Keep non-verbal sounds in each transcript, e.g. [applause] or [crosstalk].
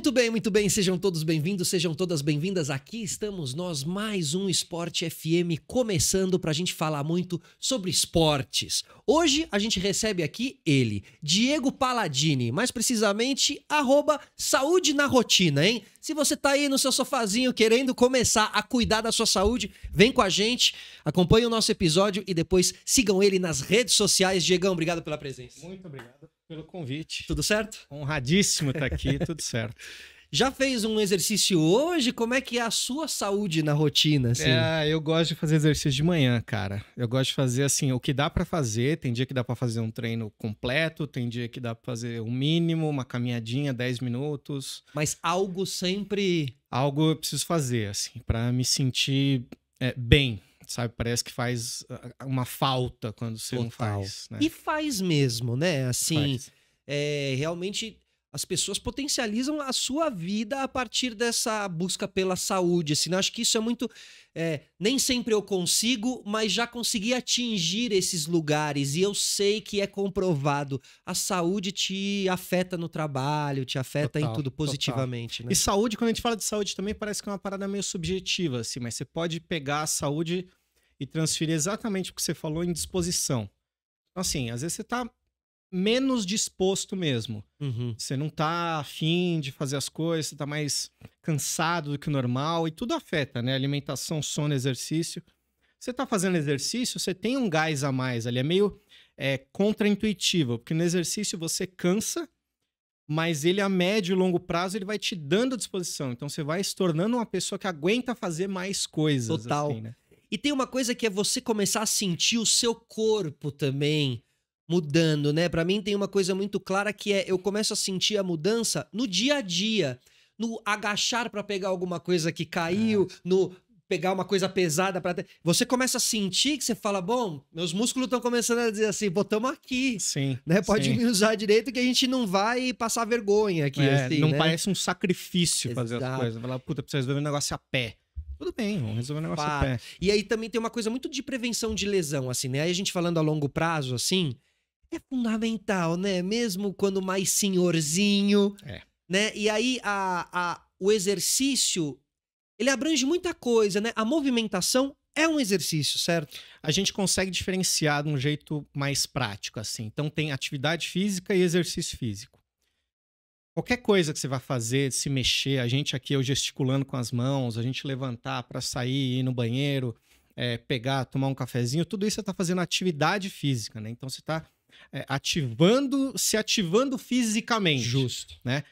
Muito bem, muito bem, sejam todos bem-vindos, sejam todas bem-vindas. Aqui estamos nós, mais um Esporte FM, começando para a gente falar muito sobre esportes. Hoje a gente recebe aqui ele, Diego Paladini, mais precisamente, arroba Saúde na Rotina, hein? Se você tá aí no seu sofazinho querendo começar a cuidar da sua saúde, vem com a gente, acompanhe o nosso episódio e depois sigam ele nas redes sociais. Diegão, obrigado pela presença. Muito obrigado pelo convite. Tudo certo? Honradíssimo estar tá aqui, [laughs] tudo certo. Já fez um exercício hoje? Como é que é a sua saúde na rotina? Assim? É, eu gosto de fazer exercício de manhã, cara. Eu gosto de fazer assim, o que dá para fazer. Tem dia que dá para fazer um treino completo, tem dia que dá para fazer um mínimo, uma caminhadinha, 10 minutos. Mas algo sempre. Algo eu preciso fazer, assim, para me sentir é, bem, sabe? Parece que faz ah, ah, uma falta quando você Total. não faz. Né? E faz mesmo, né? Assim, é, realmente as pessoas potencializam a sua vida a partir dessa busca pela saúde. Assim, eu né? acho que isso é muito. É, nem sempre eu consigo, mas já consegui atingir esses lugares. E eu sei que é comprovado. A saúde te afeta no trabalho, te afeta total, em tudo positivamente. Né? E saúde, quando a gente fala de saúde também, parece que é uma parada meio subjetiva, assim, mas você pode pegar a saúde e transferir exatamente o que você falou em disposição. Então, assim, às vezes você está menos disposto mesmo. Uhum. Você não está afim de fazer as coisas, você tá mais cansado do que o normal e tudo afeta, né? Alimentação, sono, exercício. Você está fazendo exercício, você tem um gás a mais ali, é meio é, contraintuitivo, porque no exercício você cansa, mas ele a médio e longo prazo ele vai te dando disposição. Então você vai se tornando uma pessoa que aguenta fazer mais coisas. Total. Assim, né? E tem uma coisa que é você começar a sentir o seu corpo também mudando, né? Para mim tem uma coisa muito clara que é eu começo a sentir a mudança no dia a dia, no agachar para pegar alguma coisa que caiu, é. no pegar uma coisa pesada para você começa a sentir que você fala bom meus músculos estão começando a dizer assim botamos aqui sim né pode sim. me usar direito que a gente não vai passar vergonha aqui é, assim, não né? parece um sacrifício Exato. fazer as coisas vai lá puta precisa resolver um negócio a pé tudo bem, vamos resolver o negócio Pá. pé. E aí também tem uma coisa muito de prevenção de lesão, assim, né? Aí a gente falando a longo prazo, assim, é fundamental, né? Mesmo quando mais senhorzinho, é. né? E aí a, a, o exercício, ele abrange muita coisa, né? A movimentação é um exercício, certo? A gente consegue diferenciar de um jeito mais prático, assim. Então tem atividade física e exercício físico qualquer coisa que você vai fazer, se mexer, a gente aqui eu gesticulando com as mãos, a gente levantar para sair, ir no banheiro, é, pegar, tomar um cafezinho, tudo isso você está fazendo atividade física, né? Então você está é, ativando, se ativando fisicamente. Justo. Né?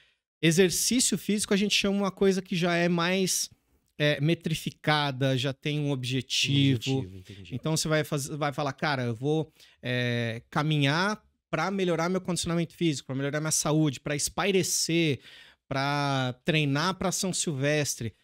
Exercício físico a gente chama uma coisa que já é mais é, metrificada, já tem um objetivo. Um objetivo então você vai, fazer, vai falar, cara, eu vou é, caminhar para melhorar meu condicionamento físico, para melhorar minha saúde, para espairecer, para treinar para São Silvestre.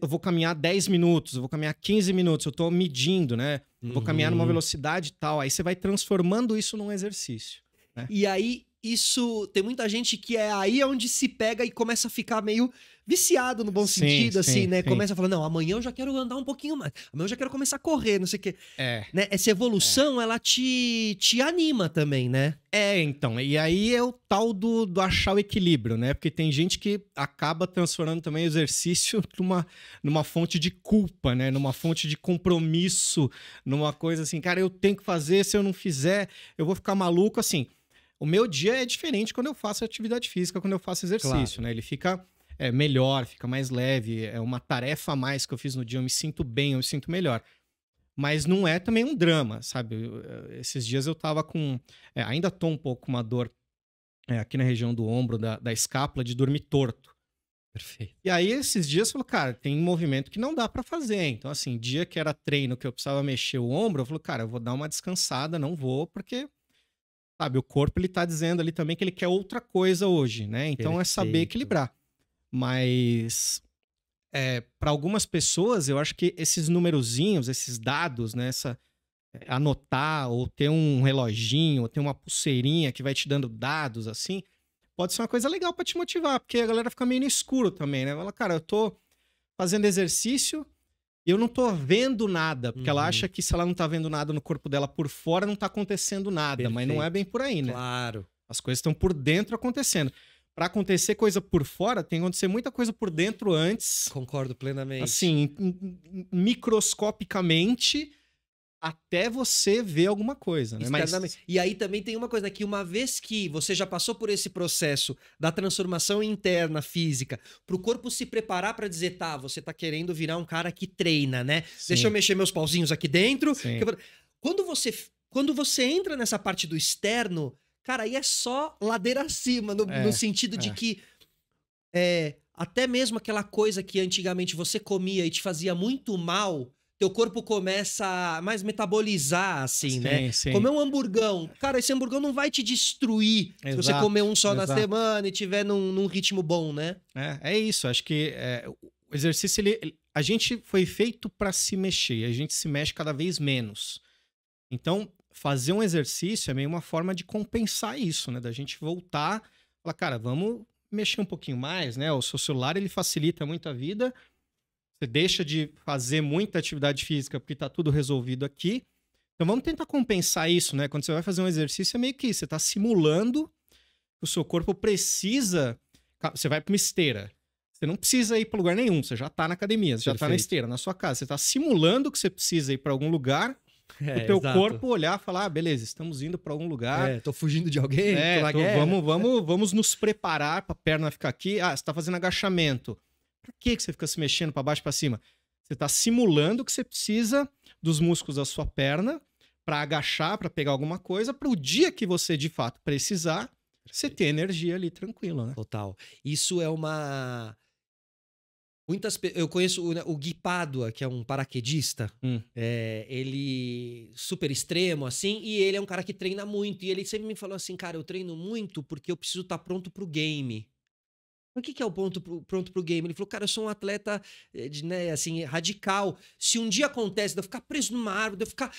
Eu vou caminhar 10 minutos, eu vou caminhar 15 minutos, eu estou medindo, né? Uhum. Vou caminhar numa uhum. velocidade tal. Aí você vai transformando isso num exercício. Né? E aí, isso tem muita gente que é aí onde se pega e começa a ficar meio viciado no bom sim, sentido, assim, sim, assim, né? Sim. Começa a falar, não, amanhã eu já quero andar um pouquinho mais, amanhã eu já quero começar a correr, não sei o quê. É. Né? Essa evolução, é. ela te, te anima também, né? É, então, e aí é o tal do, do achar o equilíbrio, né? Porque tem gente que acaba transformando também o exercício [laughs] numa, numa fonte de culpa, né? Numa fonte de compromisso, numa coisa assim, cara, eu tenho que fazer, se eu não fizer, eu vou ficar maluco, assim o meu dia é diferente quando eu faço atividade física, quando eu faço exercício, claro. né? Ele fica é, melhor, fica mais leve, é uma tarefa a mais que eu fiz no dia, eu me sinto bem, eu me sinto melhor. Mas não é também um drama, sabe? Eu, esses dias eu tava com. É, ainda tô um pouco com uma dor é, aqui na região do ombro, da, da escápula, de dormir torto. Perfeito. E aí, esses dias, eu falo, cara, tem movimento que não dá para fazer. Então, assim, dia que era treino, que eu precisava mexer o ombro, eu falo, cara, eu vou dar uma descansada, não vou, porque Sabe, o corpo ele tá dizendo ali também que ele quer outra coisa hoje, né? Então Perfeito. é saber equilibrar. Mas é, para algumas pessoas, eu acho que esses numerozinhos, esses dados, né, essa, é, anotar ou ter um reloginho, ou ter uma pulseirinha que vai te dando dados assim, pode ser uma coisa legal para te motivar, porque a galera fica meio no escuro também, né? Fala, cara, eu tô fazendo exercício, eu não tô vendo nada, porque uhum. ela acha que se ela não tá vendo nada no corpo dela por fora, não tá acontecendo nada, Perfeito. mas não é bem por aí, né? Claro. As coisas estão por dentro acontecendo. Para acontecer coisa por fora, tem que acontecer muita coisa por dentro antes. Concordo plenamente. Assim, microscopicamente, até você ver alguma coisa, né? Mas... E aí também tem uma coisa, né? Que uma vez que você já passou por esse processo da transformação interna física, pro corpo se preparar para dizer, tá, você tá querendo virar um cara que treina, né? Sim. Deixa eu mexer meus pauzinhos aqui dentro. Eu... Quando você quando você entra nessa parte do externo, cara, aí é só ladeira acima, no, é, no sentido é. de que é, até mesmo aquela coisa que antigamente você comia e te fazia muito mal, teu corpo começa a mais metabolizar, assim, sim, né? Sim. Comer um hamburgão. Cara, esse hamburgão não vai te destruir exato, se você comer um só exato. na semana e tiver num, num, ritmo bom, né? É, é isso. Acho que é, o exercício, ele, a gente foi feito para se mexer. A gente se mexe cada vez menos. Então, fazer um exercício é meio uma forma de compensar isso, né? Da gente voltar, falar, cara, vamos mexer um pouquinho mais, né? O seu celular, ele facilita muito a vida, você deixa de fazer muita atividade física porque está tudo resolvido aqui. Então vamos tentar compensar isso, né? Quando você vai fazer um exercício, é meio que você está simulando que o seu corpo precisa. Você vai para uma esteira. Você não precisa ir para lugar nenhum, você já está na academia, você tá Perfeito. já está na esteira, na sua casa. Você está simulando que você precisa ir para algum lugar [laughs] é, o teu exato. corpo olhar e falar, ah, beleza, estamos indo para algum lugar. É, tô fugindo de alguém, é, tô, vamos, vamos, vamos nos preparar para a perna ficar aqui. Ah, você tá fazendo agachamento. Pra que você fica se mexendo para baixo e pra cima? Você tá simulando que você precisa dos músculos da sua perna para agachar, para pegar alguma coisa, para o dia que você de fato precisar, você ter energia ali tranquilo, né? Total. Isso é uma Muitas eu conheço o, né, o Gui Pádua, que é um paraquedista. Hum. É, ele super extremo assim, e ele é um cara que treina muito. E ele sempre me falou assim, cara, eu treino muito porque eu preciso estar tá pronto pro game o que, que é o ponto pro, pronto pro game? Ele falou, cara, eu sou um atleta eh, de, né, assim, radical. Se um dia acontece de eu ficar preso numa árvore, de eu ficar.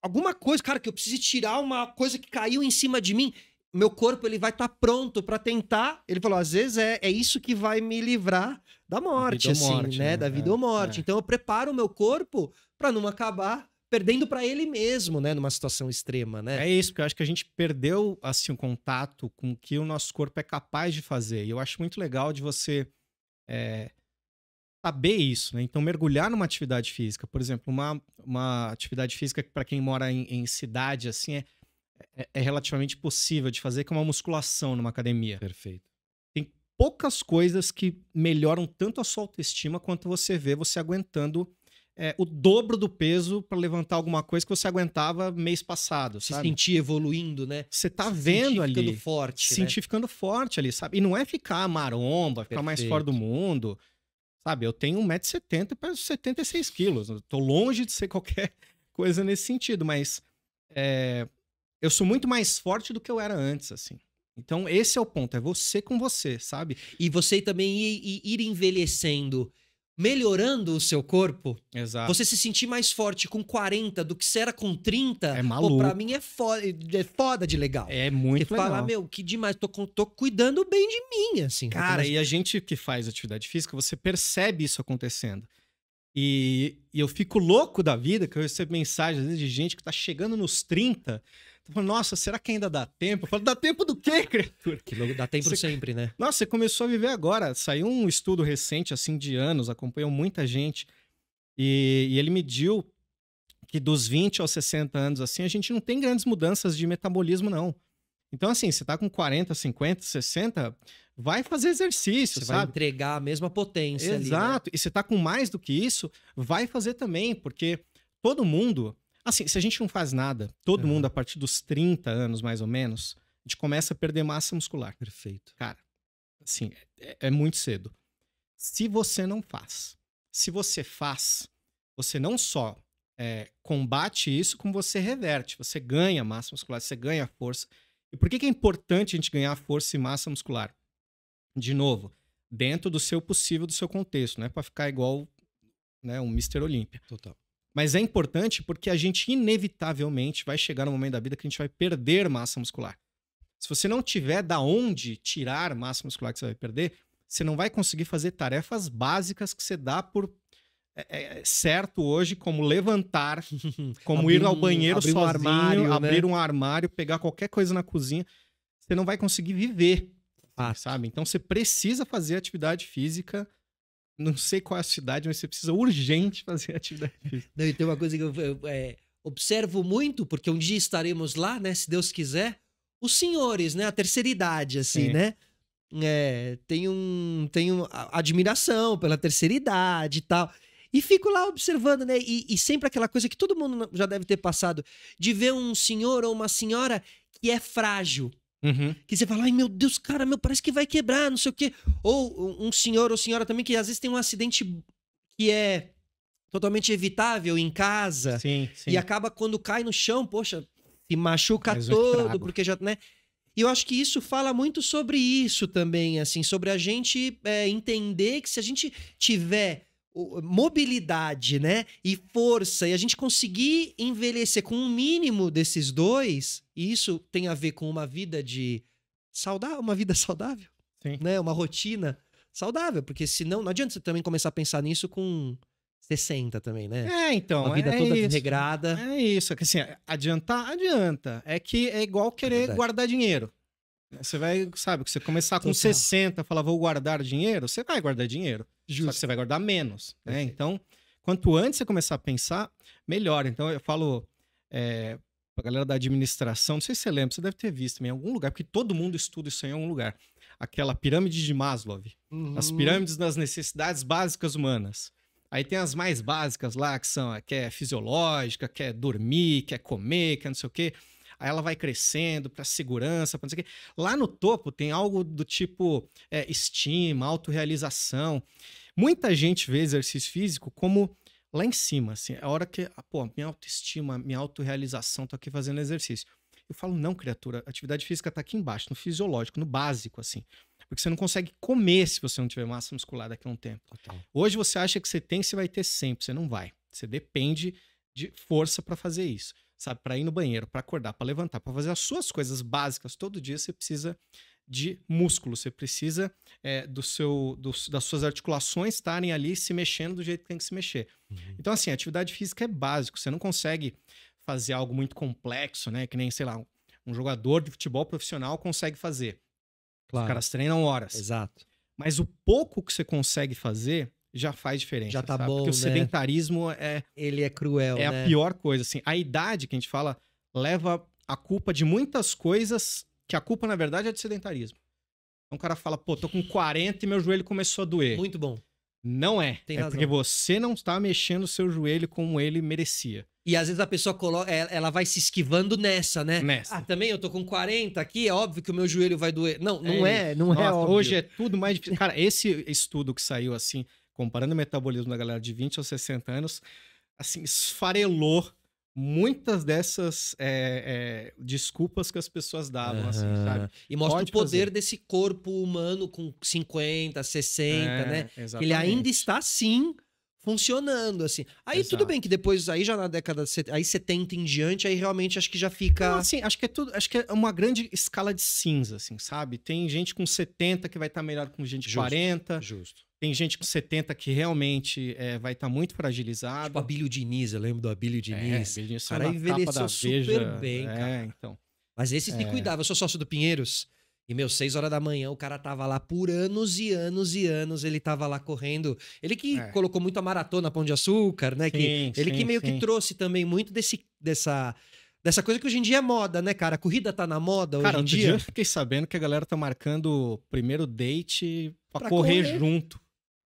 Alguma coisa, cara, que eu precise tirar uma coisa que caiu em cima de mim, meu corpo ele vai estar tá pronto para tentar. Ele falou, às vezes é, é isso que vai me livrar da morte, da assim, morte, né? né? Da vida é, ou morte. É. Então eu preparo o meu corpo para não acabar perdendo para ele mesmo, né, numa situação extrema, né? É isso, porque eu acho que a gente perdeu assim o contato com o que o nosso corpo é capaz de fazer. E eu acho muito legal de você é, saber isso, né? Então mergulhar numa atividade física, por exemplo, uma, uma atividade física que para quem mora em, em cidade assim é, é, é, relativamente possível de fazer, que é uma musculação numa academia. Perfeito. Tem poucas coisas que melhoram tanto a sua autoestima quanto você vê você aguentando é, o dobro do peso para levantar alguma coisa que você aguentava mês passado, sabe? sentir evoluindo, né? Você tá se vendo ali. Ficando forte, se né? sentir ficando forte ali, sabe? E não é ficar maromba, ficar Perfeito. mais fora do mundo. Sabe, eu tenho 1,70m para 76 quilos. Tô longe de ser [laughs] qualquer coisa nesse sentido, mas é, eu sou muito mais forte do que eu era antes, assim. Então, esse é o ponto, é você com você, sabe? E você também ir envelhecendo melhorando o seu corpo. Exato. Você se sentir mais forte com 40 do que você era com 30. É maluco. Pô, pra mim é foda, é foda de legal. É muito Porque legal. falar, meu, que demais, tô, tô cuidando bem de mim, assim. Tá Cara, e a gente que faz atividade física, você percebe isso acontecendo. E, e eu fico louco da vida que eu recebo mensagens de gente que tá chegando nos 30 nossa, será que ainda dá tempo? Eu falo, dá tempo do quê, criatura? Que logo, dá tempo você, sempre, né? Nossa, você começou a viver agora. Saiu um estudo recente, assim, de anos, acompanhou muita gente. E, e ele mediu que dos 20 aos 60 anos, assim, a gente não tem grandes mudanças de metabolismo, não. Então, assim, você tá com 40, 50, 60, vai fazer exercício, você sabe? Vai entregar a mesma potência Exato. Ali, né? E você tá com mais do que isso, vai fazer também, porque todo mundo Assim, se a gente não faz nada, todo mundo a partir dos 30 anos, mais ou menos, a gente começa a perder massa muscular. Perfeito. Cara, assim, é, é muito cedo. Se você não faz, se você faz, você não só é, combate isso, como você reverte. Você ganha massa muscular, você ganha força. E por que, que é importante a gente ganhar força e massa muscular? De novo, dentro do seu possível, do seu contexto, não é para ficar igual né, um Mr. Olímpia. Total. Mas é importante porque a gente inevitavelmente vai chegar no momento da vida que a gente vai perder massa muscular. Se você não tiver da onde tirar massa muscular que você vai perder, você não vai conseguir fazer tarefas básicas que você dá por é, é, é certo hoje, como levantar, [laughs] como abrir, ir ao banheiro abrir sozinho, um armário, né? abrir né? um armário, pegar qualquer coisa na cozinha, você não vai conseguir viver, ah. sabe? Então você precisa fazer atividade física não sei qual é a cidade, mas você precisa urgente fazer atividade [laughs] física. Não, e tem uma coisa que eu, eu é, observo muito, porque um dia estaremos lá, né? Se Deus quiser, os senhores, né? A terceira idade, assim, Sim. É. né? É, tem um, tem um, admiração pela terceira idade e tal. E fico lá observando, né? E, e, sempre aquela coisa que todo mundo já deve ter passado, de ver um senhor ou uma senhora que é frágil, Uhum. Que você fala, ai meu Deus, cara, meu, parece que vai quebrar, não sei o quê. Ou um senhor ou senhora também que às vezes tem um acidente que é totalmente evitável em casa. Sim, sim. E acaba quando cai no chão, poxa, se machuca todo, porque já, né? E eu acho que isso fala muito sobre isso também, assim, sobre a gente é, entender que se a gente tiver mobilidade, né? E força, e a gente conseguir envelhecer com o um mínimo desses dois, e isso tem a ver com uma vida de saudável, uma vida saudável, Sim. né? Uma rotina saudável, porque senão não adianta você também começar a pensar nisso com 60 também, né? É, então. Uma vida é toda isso. desregrada. É isso, é que assim, adiantar, adianta. É que é igual é querer é guardar dinheiro. Você vai, sabe, que você começar com Total. 60, falar vou guardar dinheiro, você vai guardar dinheiro. Justo. Só que você vai guardar menos. Né? Então, quanto antes você começar a pensar, melhor. Então, eu falo é, eh, a galera da administração, não sei se você lembra, você deve ter visto em algum lugar, porque todo mundo estuda isso em algum lugar. Aquela pirâmide de Maslow, uhum. as pirâmides das necessidades básicas humanas. Aí tem as mais básicas lá, que são que é fisiológica, que é dormir, que é comer, que é não sei o quê aí ela vai crescendo para segurança, para não sei o quê. Lá no topo tem algo do tipo é, estima, autorrealização. Muita gente vê exercício físico como lá em cima, assim, é a hora que, pô, minha autoestima, minha autorrealização, tô aqui fazendo exercício. Eu falo, não, criatura, atividade física tá aqui embaixo, no fisiológico, no básico, assim. Porque você não consegue comer se você não tiver massa muscular daqui a um tempo. Hoje você acha que você tem, você vai ter sempre, você não vai. Você depende de força para fazer isso sabe? Para ir no banheiro, para acordar, para levantar, para fazer as suas coisas básicas todo dia, você precisa de músculo, você precisa é, do seu, do, das suas articulações estarem ali se mexendo do jeito que tem que se mexer. Uhum. Então, assim, atividade física é básico, você não consegue fazer algo muito complexo, né? Que nem, sei lá, um, um jogador de futebol profissional consegue fazer. Claro. Os caras treinam horas. Exato. Mas o pouco que você consegue fazer já faz diferença. Já tá sabe? bom. Porque né? o sedentarismo é. Ele é cruel. É né? a pior coisa, assim. A idade que a gente fala leva a culpa de muitas coisas, que a culpa, na verdade, é de sedentarismo. Então o cara fala, pô, tô com 40 e meu joelho começou a doer. Muito bom. Não é. Tem é razão. porque você não está mexendo o seu joelho como ele merecia. E às vezes a pessoa coloca, é, ela vai se esquivando nessa, né? Nessa. Ah, também eu tô com 40 aqui, é óbvio que o meu joelho vai doer. Não, não é, é não é Nossa, é óbvio. Hoje é tudo mais difícil. Cara, esse estudo que saiu assim, comparando o metabolismo da galera de 20 aos 60 anos, assim, esfarelou muitas dessas é, é, desculpas que as pessoas davam, uhum. assim, sabe? E mostra Pode o poder fazer. desse corpo humano com 50, 60, é, né? Exatamente. Ele ainda está, sim, funcionando, assim. Aí Exato. tudo bem que depois, aí já na década aí 70 em diante, aí realmente acho que já fica... Não, assim, acho que é tudo, acho que é uma grande escala de cinza, assim, sabe? Tem gente com 70 que vai estar tá melhor com gente de 40. Justo. Tem gente com 70 que realmente é, vai estar tá muito fragilizado. Tipo Abílio Diniz, eu lembro do Abílio é, Diniz. É, Abílio Diniz o cara envelheceu super Veja. bem, é, cara. Então. Mas esse é. me cuidavam. Eu sou sócio do Pinheiros. E, meu, 6 horas da manhã, o cara tava lá por anos e anos e anos, ele tava lá correndo. Ele que é. colocou muito a maratona Pão de Açúcar, né? Sim, que, ele sim, que meio sim. que trouxe também muito desse, dessa, dessa coisa que hoje em dia é moda, né, cara? A corrida tá na moda cara, hoje em dia. Eu fiquei sabendo que a galera tá marcando o primeiro date pra, pra correr, correr, junto.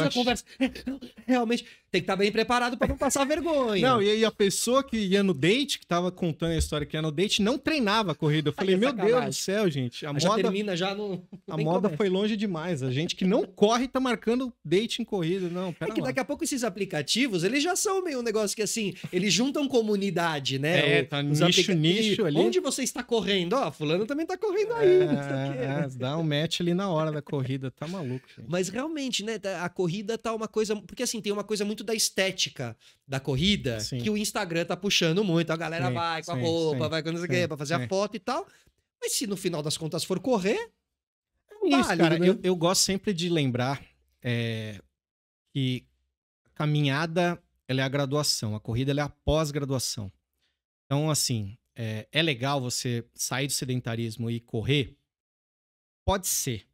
a acho... conversa. É, realmente, tem que estar tá bem preparado para não passar vergonha. Não, e aí a pessoa que ia no date, que tava contando a história que ia no date, não treinava a corrida. Eu falei, é meu Deus do céu, gente. A aí moda. Já termina, já não. A moda começa. foi longe demais. A gente que não corre tá marcando date em corrida. Não, é pera É que lá. daqui a pouco esses aplicativos, eles já são meio um negócio que assim, eles juntam comunidade, né? É, tá Os nicho, nicho ali. Onde você está correndo? Ó, fulano também tá correndo aí. É, é, dá um match ali na hora da corrida, tá maluco. Gente. Mas realmente, né? Tá, a corrida corrida tá uma coisa. Porque assim, tem uma coisa muito da estética da corrida sim. que o Instagram tá puxando muito. A galera sim, vai com a sim, roupa, vai com não sei o quê, pra fazer a foto e tal. Mas se no final das contas for correr. É isso, cara. Né? Eu, eu, gosto sempre de lembrar é, que caminhada ela é a graduação, a corrida é a pós-graduação. Então, assim, é, é legal você sair do sedentarismo e correr? Pode ser.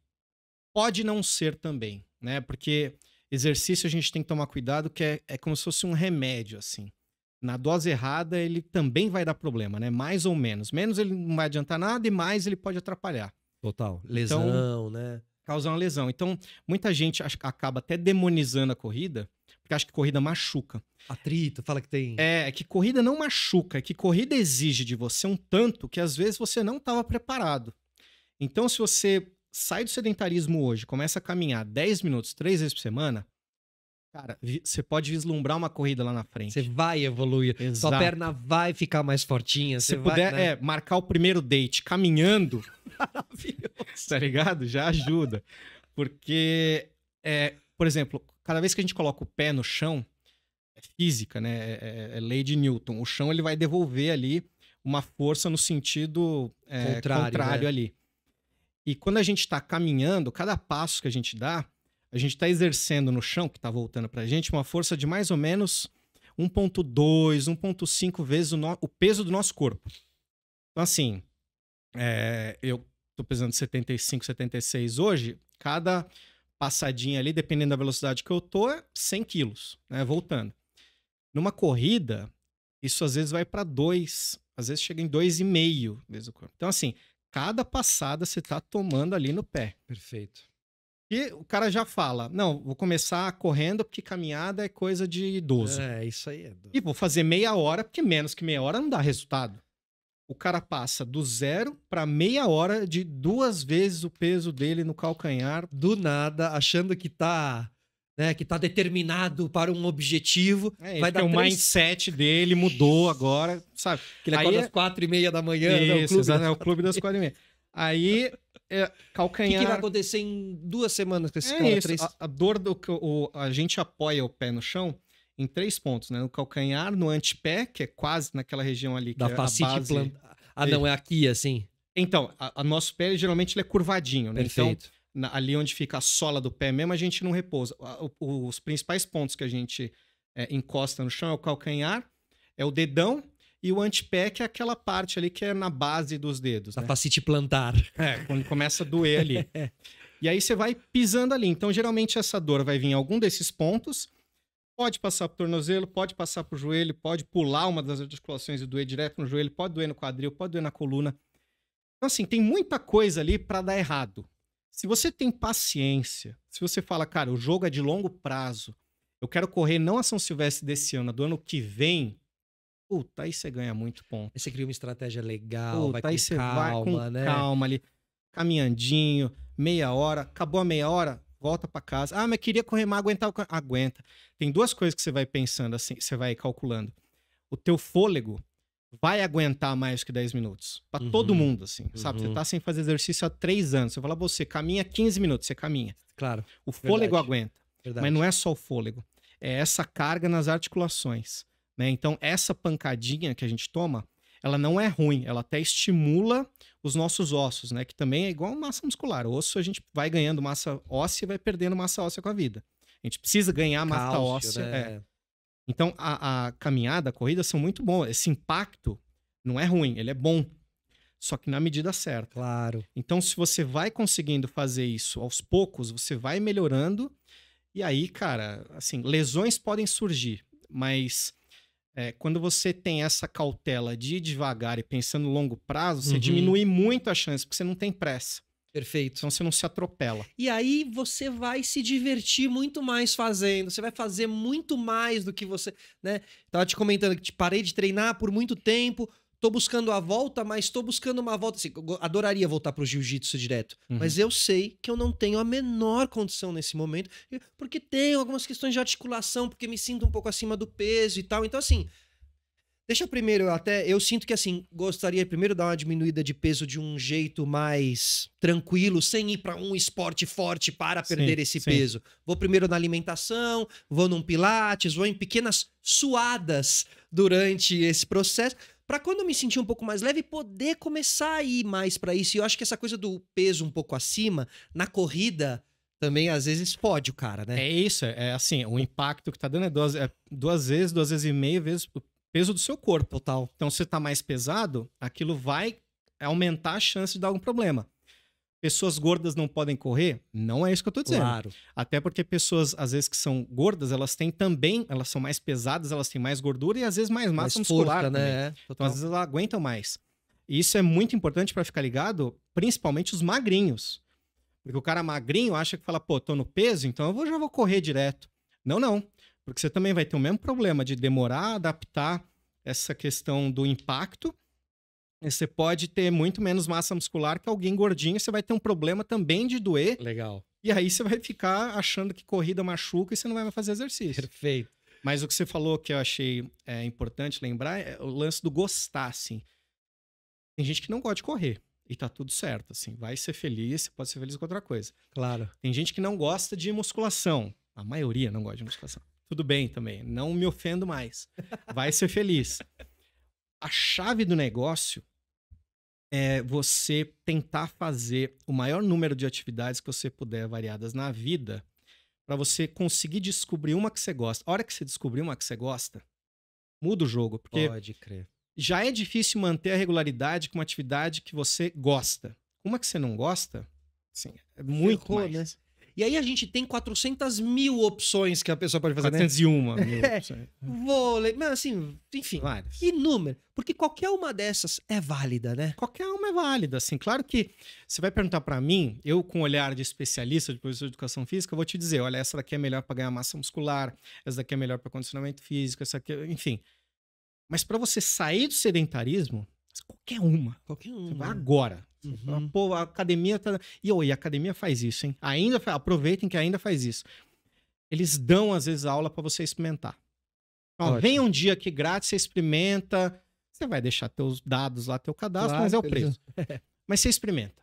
Pode não ser também né? Porque exercício a gente tem que tomar cuidado, que é, é como se fosse um remédio, assim. Na dose errada, ele também vai dar problema, né? Mais ou menos. Menos ele não vai adiantar nada e mais ele pode atrapalhar. Total. Então, lesão, então, né? Causar uma lesão. Então, muita gente acaba até demonizando a corrida, porque acha que corrida machuca. Atrito, fala que tem. É, é que corrida não machuca, é que corrida exige de você um tanto que às vezes você não estava preparado. Então, se você sai do sedentarismo hoje, começa a caminhar 10 minutos, três vezes por semana, Cara, você pode vislumbrar uma corrida lá na frente. Você vai evoluir. Exato. Sua perna vai ficar mais fortinha. Se puder, vai, né? é, marcar o primeiro date caminhando. Maravilhoso. Tá ligado? Já ajuda. Porque, é, por exemplo, cada vez que a gente coloca o pé no chão, é física, né? É, é, é lei de Newton. O chão ele vai devolver ali uma força no sentido é, contrário, contrário né? ali. E quando a gente está caminhando, cada passo que a gente dá, a gente está exercendo no chão, que está voltando para a gente, uma força de mais ou menos 1,2, 1,5 vezes o, no... o, peso do nosso corpo. Então, assim, é... eu estou pesando 75, 76 hoje, cada passadinha ali, dependendo da velocidade que eu tô, é 100 quilos, né? Voltando. Numa corrida, isso às vezes vai para 2, às vezes chega em 2,5 vezes o corpo. Então, assim, cada passada você está tomando ali no pé. Perfeito. E o cara já fala: não, vou começar correndo porque caminhada é coisa de idoso. É, isso aí é. Do... E vou fazer meia hora, porque menos que meia hora não dá resultado. O cara passa do zero para meia hora de duas vezes o peso dele no calcanhar. Do nada, achando que tá né, que está determinado para um objetivo. É, vai é dar o três... mindset dele mudou agora, sabe? Que ele acorda Aí, é às quatro e meia da manhã. Né, isso, é o clube, das... é o clube das quatro e meia. Aí, é, calcanhar... O que, que, vai acontecer em duas semanas com esse é cara? Isso. Três... A, a, dor do... O, a gente apoia o pé no chão em três pontos, né? No calcanhar, no antepé, que é quase naquela região ali. Da que é facite Ah, não, é aqui, assim? Então, a, nosso pé geralmente ele é curvadinho, né? Então, Perfeito. Então, na, ali onde fica a sola do pé mesmo, a gente não repousa. O, os principais pontos que a gente é, encosta no chão é o calcanhar, é o dedão e o antepé, que é aquela parte ali que é na base dos dedos. A né? facite plantar. É, quando começa a doer ali. [laughs] e aí você vai pisando ali. Então, geralmente, essa dor vai vir em algum desses pontos. Pode passar pro tornozelo, pode passar pro joelho, pode pular uma das articulações e doer direto no joelho, pode doer no quadril, pode doer na coluna. Então, assim, tem muita coisa ali para dar errado. Se você tem paciência, se você fala, cara, o jogo é de longo prazo, eu quero correr não a São Silvestre desse ano, do ano que vem, puta, aí você ganha muito ponto. Aí você cria uma estratégia legal, puta, vai, com calma, vai com né? calma ali, caminhandinho, meia hora, acabou a meia hora, volta para casa. Ah, mas queria correr mais, aguentar o... Aguenta. Tem duas coisas que você vai pensando assim, você vai calculando. O teu fôlego vai aguentar mais que 10 minutos. Para uhum. todo mundo, assim. Uhum. Sabe? Você uhum. tá sem fazer exercício há 3 anos. Você fala, você caminha 15 minutos, você caminha. Claro. O fôlego Verdade. aguenta. Verdade. Mas não é só o fôlego. É essa carga nas articulações. Né? Então, essa pancadinha que a gente toma, ela não é ruim, ela até estimula os nossos ossos, né? Que também é igual massa muscular. O osso a gente vai ganhando massa óssea e vai perdendo massa óssea com a vida. A gente precisa ganhar Cálcio, massa óssea. Né? É. Então, a, a caminhada, a corrida são muito bons. Esse impacto não é ruim, ele é bom. Só que na medida certa. Claro. Então, se você vai conseguindo fazer isso aos poucos, você vai melhorando. E aí, cara, assim, lesões podem surgir, mas é, quando você tem essa cautela de ir devagar e pensando no longo prazo, você uhum. diminui muito a chance, porque você não tem pressa. Perfeito. Então você não se atropela. E aí você vai se divertir muito mais fazendo. Você vai fazer muito mais do que você, né? Tava te comentando que te parei de treinar por muito tempo. Tô buscando a volta, mas tô buscando uma volta. Assim, adoraria voltar pro jiu-jitsu direto. Uhum. Mas eu sei que eu não tenho a menor condição nesse momento. Porque tenho algumas questões de articulação, porque me sinto um pouco acima do peso e tal. Então, assim, Deixa primeiro, até eu sinto que assim, gostaria primeiro dar uma diminuída de peso de um jeito mais tranquilo, sem ir para um esporte forte para perder sim, esse sim. peso. Vou primeiro na alimentação, vou num pilates, vou em pequenas suadas durante esse processo, para quando eu me sentir um pouco mais leve poder começar a ir mais para isso. E eu acho que essa coisa do peso um pouco acima na corrida também às vezes pode o cara, né? É isso, é, é assim, o impacto que tá dando é duas, é duas vezes, duas vezes e meia vezes peso do seu corpo tal. Então, se você está mais pesado, aquilo vai aumentar a chance de dar algum problema. Pessoas gordas não podem correr? Não é isso que eu estou dizendo. Claro. Até porque pessoas, às vezes, que são gordas, elas têm também, elas são mais pesadas, elas têm mais gordura e às vezes mais massa mais muscular. Força, né? É, então, às vezes, elas aguentam mais. E isso é muito importante para ficar ligado, principalmente os magrinhos. Porque o cara magrinho acha que fala, pô, tô no peso, então eu já vou correr direto. Não, não. Porque você também vai ter o mesmo problema de demorar a adaptar essa questão do impacto. Você pode ter muito menos massa muscular que alguém gordinho, você vai ter um problema também de doer. Legal. E aí você vai ficar achando que corrida machuca e você não vai mais fazer exercício. Perfeito. Mas o que você falou que eu achei é, importante lembrar é o lance do gostar, assim. Tem gente que não gosta de correr e tá tudo certo, assim. Vai ser feliz, pode ser feliz com outra coisa. Claro. Tem gente que não gosta de musculação. A maioria não gosta de musculação tudo bem também, não me ofendo mais. Vai ser feliz. A chave do negócio é você tentar fazer o maior número de atividades que você puder variadas na vida para você conseguir descobrir uma que você gosta. A hora que você descobrir uma que você gosta, muda o jogo, porque Pode crer. Já é difícil manter a regularidade com uma atividade que você gosta. Uma que você não gosta, sim, é muito Ferrou, mais. Né? E aí a gente tem 400 mil opções que a pessoa pode fazer. 401 né? [laughs] mil é, opções. mas assim, enfim. Várias. número? Porque qualquer uma dessas é válida, né? Qualquer uma é válida, assim. Claro que você vai perguntar para mim, eu com olhar de especialista, de professor de educação física, eu vou te dizer, olha, essa daqui é melhor para ganhar massa muscular, essa daqui é melhor para condicionamento físico, essa aqui, é", enfim. Mas para você sair do sedentarismo, qualquer uma. Qualquer uma. Você vai agora. Uhum. Pô, a academia tá. E, oh, e a academia faz isso, hein? Ainda aproveitem que ainda faz isso. Eles dão, às vezes, aula para você experimentar. Ó, vem um dia aqui grátis, você experimenta. Você vai deixar teus dados lá, teu cadastro, claro, mas é o preço. mas você experimenta.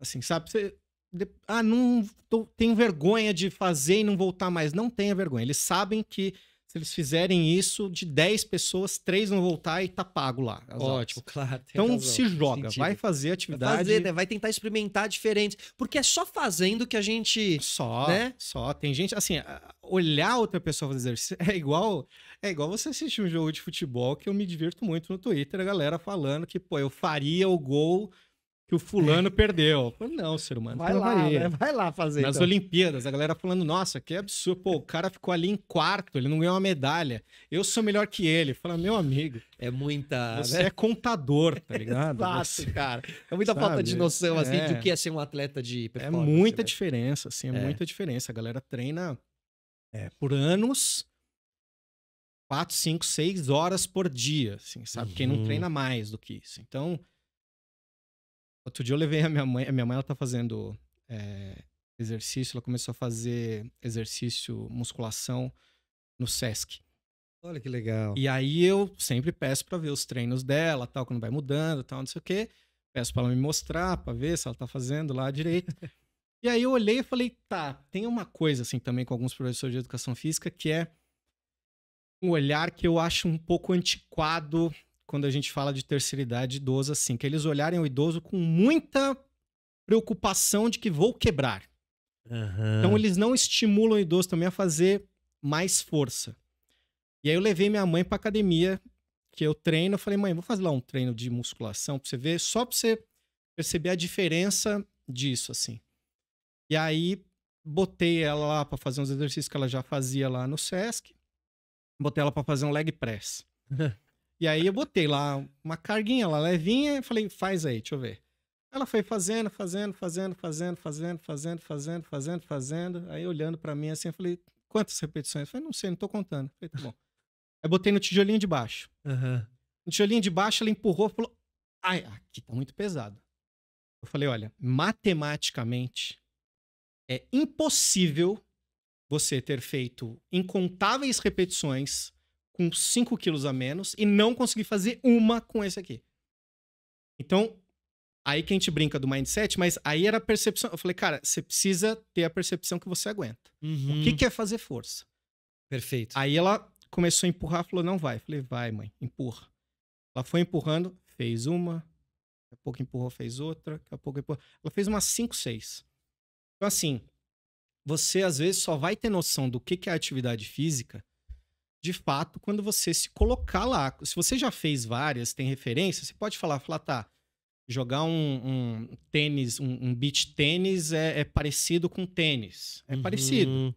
Assim, sabe? Você. Ah, não tô, tenho vergonha de fazer e não voltar mais. Não tenha vergonha. Eles sabem que se eles fizerem isso, de 10 pessoas, 3 vão voltar e tá pago lá. Exato. Ótimo, claro. Então razão, se joga, vai fazer atividade. Vai, fazer, né? vai tentar experimentar diferente. Porque é só fazendo que a gente. Só, né? Só. Tem gente, assim, olhar outra pessoa fazer exercício [laughs] é igual. É igual você assistir um jogo de futebol que eu me divirto muito no Twitter, a galera falando que, pô, eu faria o gol que o fulano perdeu. Falei, não, ser humano. Vai lá, né? vai lá fazer. Nas então. Olimpíadas, a galera falando, nossa, que absurdo. Pô, o cara ficou ali em quarto, ele não ganhou uma medalha. Eu sou melhor que ele. Fala, meu amigo. É muita. Né? Você é contador, tá ligado? [laughs] Exato, você... cara. É muita Sabe? falta de noção, assim, é. do que é ser um atleta de é performance. É muita né? diferença, assim, é, é, muita diferença. A galera treina é, por anos. 4, 5, 6 horas por dia, assim, sabe? Uhum. Quem não uhum. treina mais do que isso. Então, Outro dia eu levei a minha mãe, a minha mãe ela tá fazendo é, exercício, ela começou a fazer exercício, musculação no SESC. Olha que legal. E aí eu sempre peço para ver os treinos dela, tal, quando vai mudando, tal, não sei o quê. Peço para ela me mostrar, para ver se ela tá fazendo lá direito. [laughs] e aí eu olhei e falei, tá, tem uma coisa assim também com alguns professores de educação física que é um olhar que eu acho um pouco antiquado quando a gente fala de terceira idade idoso, assim, que é eles olharem o idoso com muita preocupação de que vou quebrar. Uhum. Então eles não estimulam o idoso também a fazer mais força. E aí eu levei minha mãe para academia que eu treino, eu falei: "Mãe, vou fazer lá um treino de musculação para você ver, só para você perceber a diferença disso assim". E aí botei ela lá para fazer uns exercícios que ela já fazia lá no SESC. Botei ela para fazer um leg press. [laughs] E aí eu botei lá uma carguinha lá levinha e falei, faz aí, deixa eu ver. Ela foi fazendo, fazendo, fazendo, fazendo, fazendo, fazendo, fazendo, fazendo, fazendo. Aí olhando para mim assim, eu falei, quantas repetições? Eu falei, não sei, não tô contando. Eu falei, tá bom. Aí botei no tijolinho de baixo. Uhum. No tijolinho de baixo, ela empurrou e falou, ai, aqui tá muito pesado. Eu falei, olha, matematicamente é impossível você ter feito incontáveis repetições com 5 quilos a menos e não consegui fazer uma com esse aqui. Então, aí que a gente brinca do mindset, mas aí era a percepção. Eu falei, cara, você precisa ter a percepção que você aguenta. Uhum. O que, uhum. que é fazer força? Perfeito. Aí ela começou a empurrar, falou, não vai. Eu falei, vai, mãe, empurra. Ela foi empurrando, fez uma, daqui a pouco empurrou, fez outra, daqui a pouco empurrou. Ela fez umas 5, 6. Então, assim, você às vezes só vai ter noção do que, que é atividade física de fato, quando você se colocar lá. Se você já fez várias, tem referência, você pode falar, falar, tá, jogar um, um tênis, um, um beach tênis é, é, parecido com tênis. É uhum. parecido.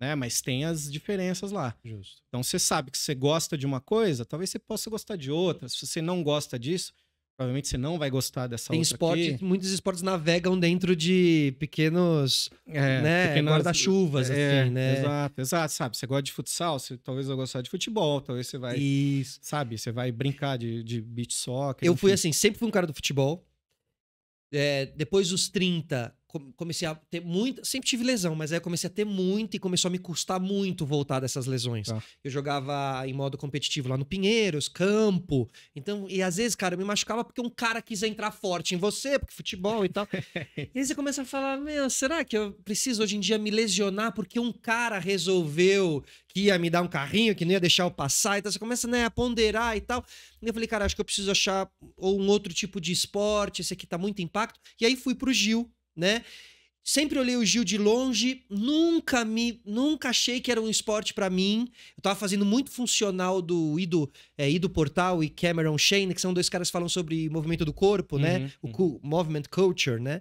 Né? Mas tem as diferenças lá. Justo. Então você sabe que você gosta de uma coisa, talvez você possa gostar de outra. Se você não gosta disso, Provavelmente você não vai gostar dessa Tem esporte, aqui. muitos esportes navegam dentro de pequenos, é, né, guarda-chuvas, é, assim, né? Exato, exato, sabe? Você gosta de futsal, você, talvez eu gostar de futebol, talvez você vai, Isso. sabe? Você vai brincar de, de beach soccer. Eu enfim. fui assim, sempre fui um cara do futebol. É, depois dos 30, comecei a ter muita. Sempre tive lesão, mas aí eu comecei a ter muito e começou a me custar muito voltar dessas lesões. Ah. Eu jogava em modo competitivo lá no Pinheiros, campo. Então, e às vezes, cara, eu me machucava porque um cara quis entrar forte em você, porque futebol e tal. [laughs] e aí você começa a falar: Meu, será que eu preciso hoje em dia me lesionar porque um cara resolveu que ia me dar um carrinho, que não ia deixar eu passar? Então você começa né, a ponderar e tal. E eu falei: Cara, acho que eu preciso achar ou um outro tipo de esporte, esse aqui tá muito impacto. E aí fui pro Gil né? Sempre olhei o Gil de longe, nunca me, nunca achei que era um esporte para mim. Eu tava fazendo muito funcional do Ido, é, Ido Portal e Cameron Shane, que são dois caras que falam sobre movimento do corpo, né? uhum, né? O uhum. movement culture, né?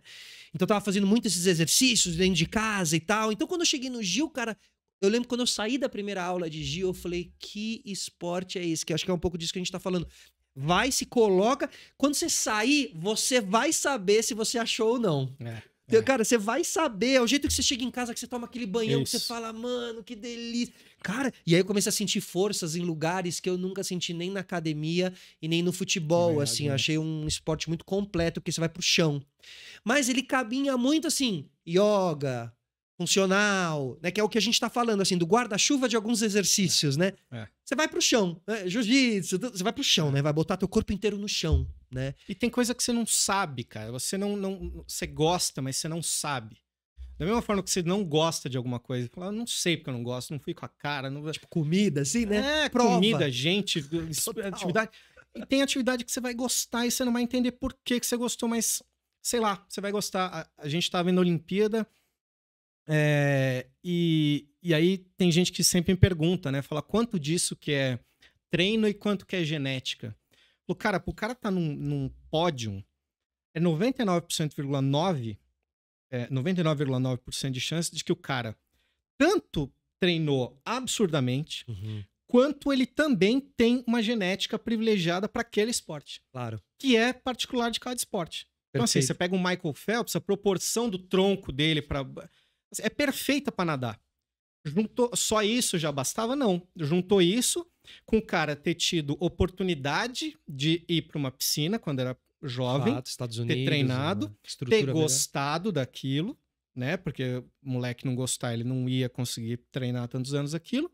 Então eu tava fazendo muito esses exercícios dentro de casa e tal. Então quando eu cheguei no Gil, cara, eu lembro quando eu saí da primeira aula de Gil, eu falei: que esporte é esse? Que acho que é um pouco disso que a gente tá falando. Vai, se coloca. Quando você sair, você vai saber se você achou ou não. É. Então, é. Cara, você vai saber. É o jeito que você chega em casa, que você toma aquele banhão, Isso. que você fala, mano, que delícia. Cara, e aí eu comecei a sentir forças em lugares que eu nunca senti nem na academia e nem no futebol. É assim, eu achei um esporte muito completo, porque você vai pro chão. Mas ele caminha muito assim, yoga, funcional, né? Que é o que a gente tá falando, assim, do guarda-chuva de alguns exercícios, é. né? É você vai pro chão. Né? Jiu-jitsu, você vai pro chão, né? Vai botar teu corpo inteiro no chão, né? E tem coisa que você não sabe, cara. Você não, não você gosta, mas você não sabe. Da mesma forma que você não gosta de alguma coisa, fala, não sei porque eu não gosto, não fui com a cara, não... tipo comida assim, né? É, Prova. comida, gente, [laughs] atividade. E tem atividade que você vai gostar e você não vai entender por que que você gostou, mas sei lá, você vai gostar. A, a gente tava na Olimpíada é, e e aí tem gente que sempre me pergunta, né? Fala quanto disso que é treino e quanto que é genética. o cara, pro cara tá num, num pódio, é 99,9% é, 99,9% de chance de que o cara tanto treinou absurdamente, uhum. quanto ele também tem uma genética privilegiada para aquele esporte. Claro. Que é particular de cada esporte. Perfeito. Então, assim, você pega o Michael Phelps, a proporção do tronco dele para. Assim, é perfeita para nadar. Juntou, só isso já bastava? Não. Juntou isso com o cara ter tido oportunidade de ir para uma piscina quando era jovem, Fato, Unidos, né? ter treinado, ter gostado daquilo, né? Porque o moleque não gostar, ele não ia conseguir treinar tantos anos aquilo.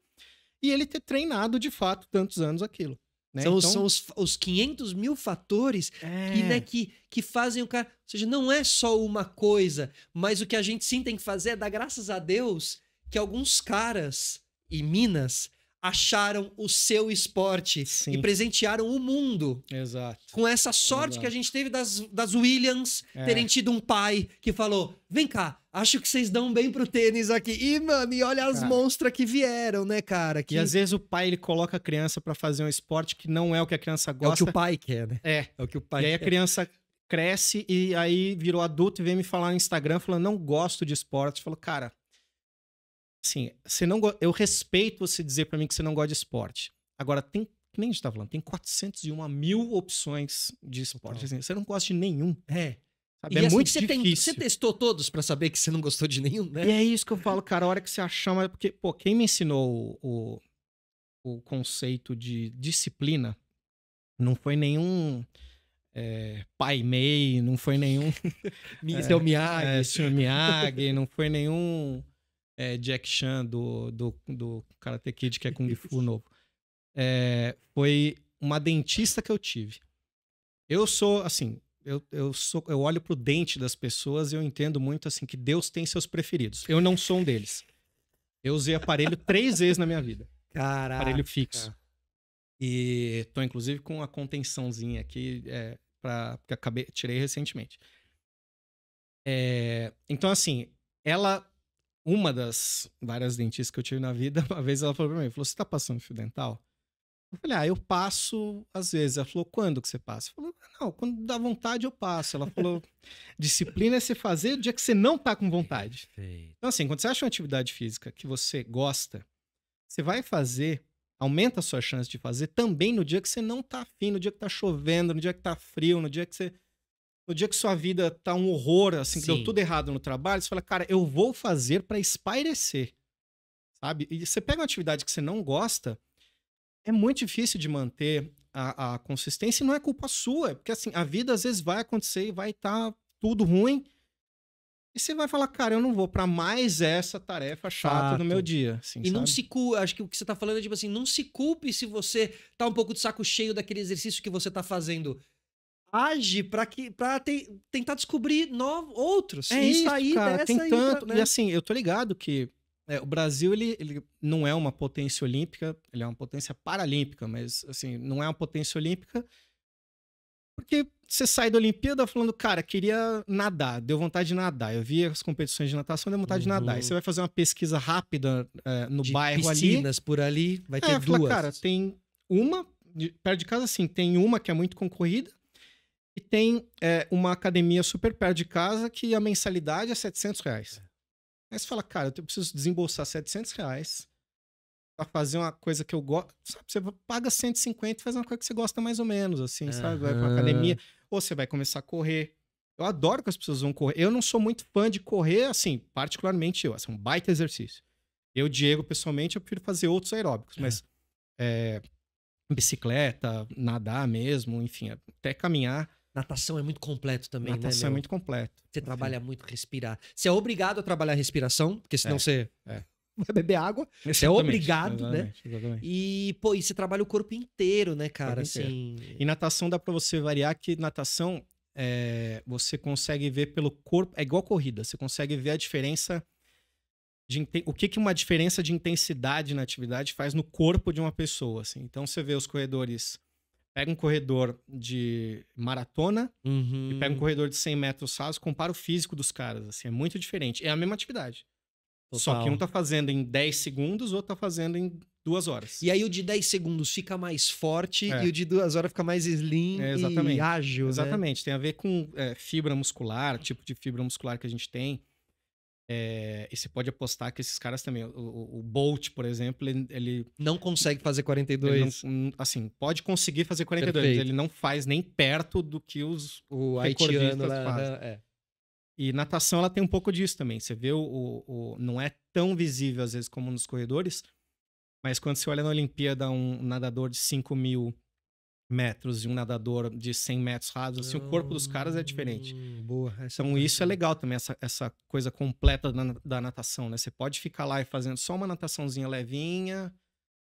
E ele ter treinado de fato tantos anos aquilo. Né? São, então... são os, os 500 mil fatores é. que, né, que, que fazem o cara. Ou seja, não é só uma coisa, mas o que a gente sim tem que fazer é dar graças a Deus que alguns caras e minas acharam o seu esporte Sim. e presentearam o mundo. Exato. Com essa sorte Exato. que a gente teve das, das Williams é. terem tido um pai que falou: vem cá, acho que vocês dão bem pro tênis aqui. E, mano, e olha as monstras que vieram, né, cara? Que... E às vezes o pai ele coloca a criança para fazer um esporte que não é o que a criança gosta. É o que o pai quer, né? É. É o que o pai E aí a criança cresce e aí virou adulto e vem me falar no Instagram falando: não gosto de esporte. Falou, cara sim você não eu respeito você dizer para mim que você não gosta de esporte. Agora, tem, que nem a gente tá falando, tem 401 mil opções de esporte. Assim, você não gosta de nenhum. É. Sabe, é assim, muito você difícil. Tem, você testou todos para saber que você não gostou de nenhum, né? E é isso que eu falo, cara. A hora que você achar, mas porque, pô, quem me ensinou o, o, conceito de disciplina não foi nenhum é, Pai Mei, não foi nenhum. [laughs] é, Seu Miyagi. É, Sr. Miyagi, não foi nenhum é, Jack Chan do, do, do Karate Kid, que é Kung Fu [laughs] novo. É, foi uma dentista que eu tive. Eu sou, assim, eu, eu, sou, eu olho pro dente das pessoas e eu entendo muito, assim, que Deus tem seus preferidos. Eu não sou um deles. Eu usei aparelho [laughs] três vezes na minha vida. Caraca. Aparelho fixo. E tô, inclusive, com uma contençãozinha aqui, é, pra, que acabei, tirei recentemente. É, então, assim, ela uma das várias dentistas que eu tive na vida, [laughs] uma vez ela falou pra mim, falou, você tá passando fio dental? Eu falei, ah, eu passo às vezes. Ela falou, quando que você passa? Eu falei, ah, não, quando dá vontade eu passo. Ela falou, [laughs] disciplina é você fazer o dia que você não tá com vontade. Perfeito. Então assim, quando você acha uma atividade física que você gosta, você vai fazer, aumenta a sua chance de fazer também no dia que você não tá afim, no dia que tá chovendo, no dia que tá frio, no dia que você no dia que sua vida tá um horror, assim, que deu tudo errado no trabalho, você fala, cara, eu vou fazer para espairecer. Sabe? E você pega uma atividade que você não gosta, é muito difícil de manter a, a consistência e não é culpa sua. Porque, assim, a vida às vezes vai acontecer e vai estar tá tudo ruim. E você vai falar, cara, eu não vou para mais essa tarefa chata Fato. no meu dia. Assim, e sabe? não se culpe, acho que o que você tá falando é tipo assim, não se culpe se você tá um pouco de saco cheio daquele exercício que você tá fazendo age para que para te, tentar descobrir novos outros. É isso, aí, cara, tem aí, tanto. Pra, né? E assim, eu tô ligado que é, o Brasil ele, ele não é uma potência olímpica, ele é uma potência paralímpica, mas assim não é uma potência olímpica porque você sai da Olimpíada falando, cara, queria nadar, deu vontade de nadar. Eu vi as competições de natação, deu vontade uhum. de nadar. E uhum. você vai fazer uma pesquisa rápida é, no de bairro piscinas ali. piscinas por ali, vai é, ter duas. Fala, cara, tem uma, perto de casa, assim, tem uma que é muito concorrida, e tem é, uma academia super perto de casa que a mensalidade é 700 reais. É. Aí você fala, cara, eu preciso desembolsar 700 reais pra fazer uma coisa que eu gosto. Sabe, você paga 150 e faz uma coisa que você gosta mais ou menos, assim, uhum. sabe? Vai pra academia, ou você vai começar a correr. Eu adoro que as pessoas vão correr. Eu não sou muito fã de correr, assim, particularmente eu. É assim, um baita exercício. Eu, Diego, pessoalmente, eu prefiro fazer outros aeróbicos, mas é, é bicicleta, nadar mesmo, enfim, até caminhar. Natação é muito completo também, Natação né? Natação é muito completo. Você trabalha Sim. muito respirar. Você é obrigado a trabalhar a respiração, porque senão é, você é. vai beber água. Exatamente, você é obrigado, né? exatamente, né? Exatamente. E, pô, e você trabalha o corpo inteiro, né, cara? Assim... Inteiro. E natação dá para você variar que natação é, você consegue ver pelo corpo. É igual corrida, você consegue ver a diferença. De, o que, que uma diferença de intensidade na atividade faz no corpo de uma pessoa. Assim. Então você vê os corredores Pega um corredor de maratona uhum. e pega um uhum. corredor de 100 metros rasos, compara o físico dos caras, assim, é muito diferente. É a mesma atividade. Total. Só que um tá fazendo em 10 segundos, o outro tá fazendo em duas horas. E aí o de 10 segundos fica mais forte é. e o de duas horas fica mais slim é, e ágil. Né? Exatamente. Né? Tem a ver com é, fibra muscular, tipo de fibra muscular que a gente tem. É, e você pode apostar que esses caras também, o, o Bolt, por exemplo, ele, ele Não consegue fazer 42. Não, assim, pode conseguir fazer 42, Perfeito. ele não faz nem perto do que os o lá, fazem. É. E natação, ela tem um pouco disso também. Você vê, o, o, o, não é tão visível às vezes como nos corredores, mas quando você olha na Olimpíada um nadador de 5 mil metros e um nadador de 100 metros rasos. Assim, oh, o corpo dos caras é diferente. Hum, boa. É então, isso é legal também, essa, essa coisa completa da, da natação, né? Você pode ficar lá e fazendo só uma nataçãozinha levinha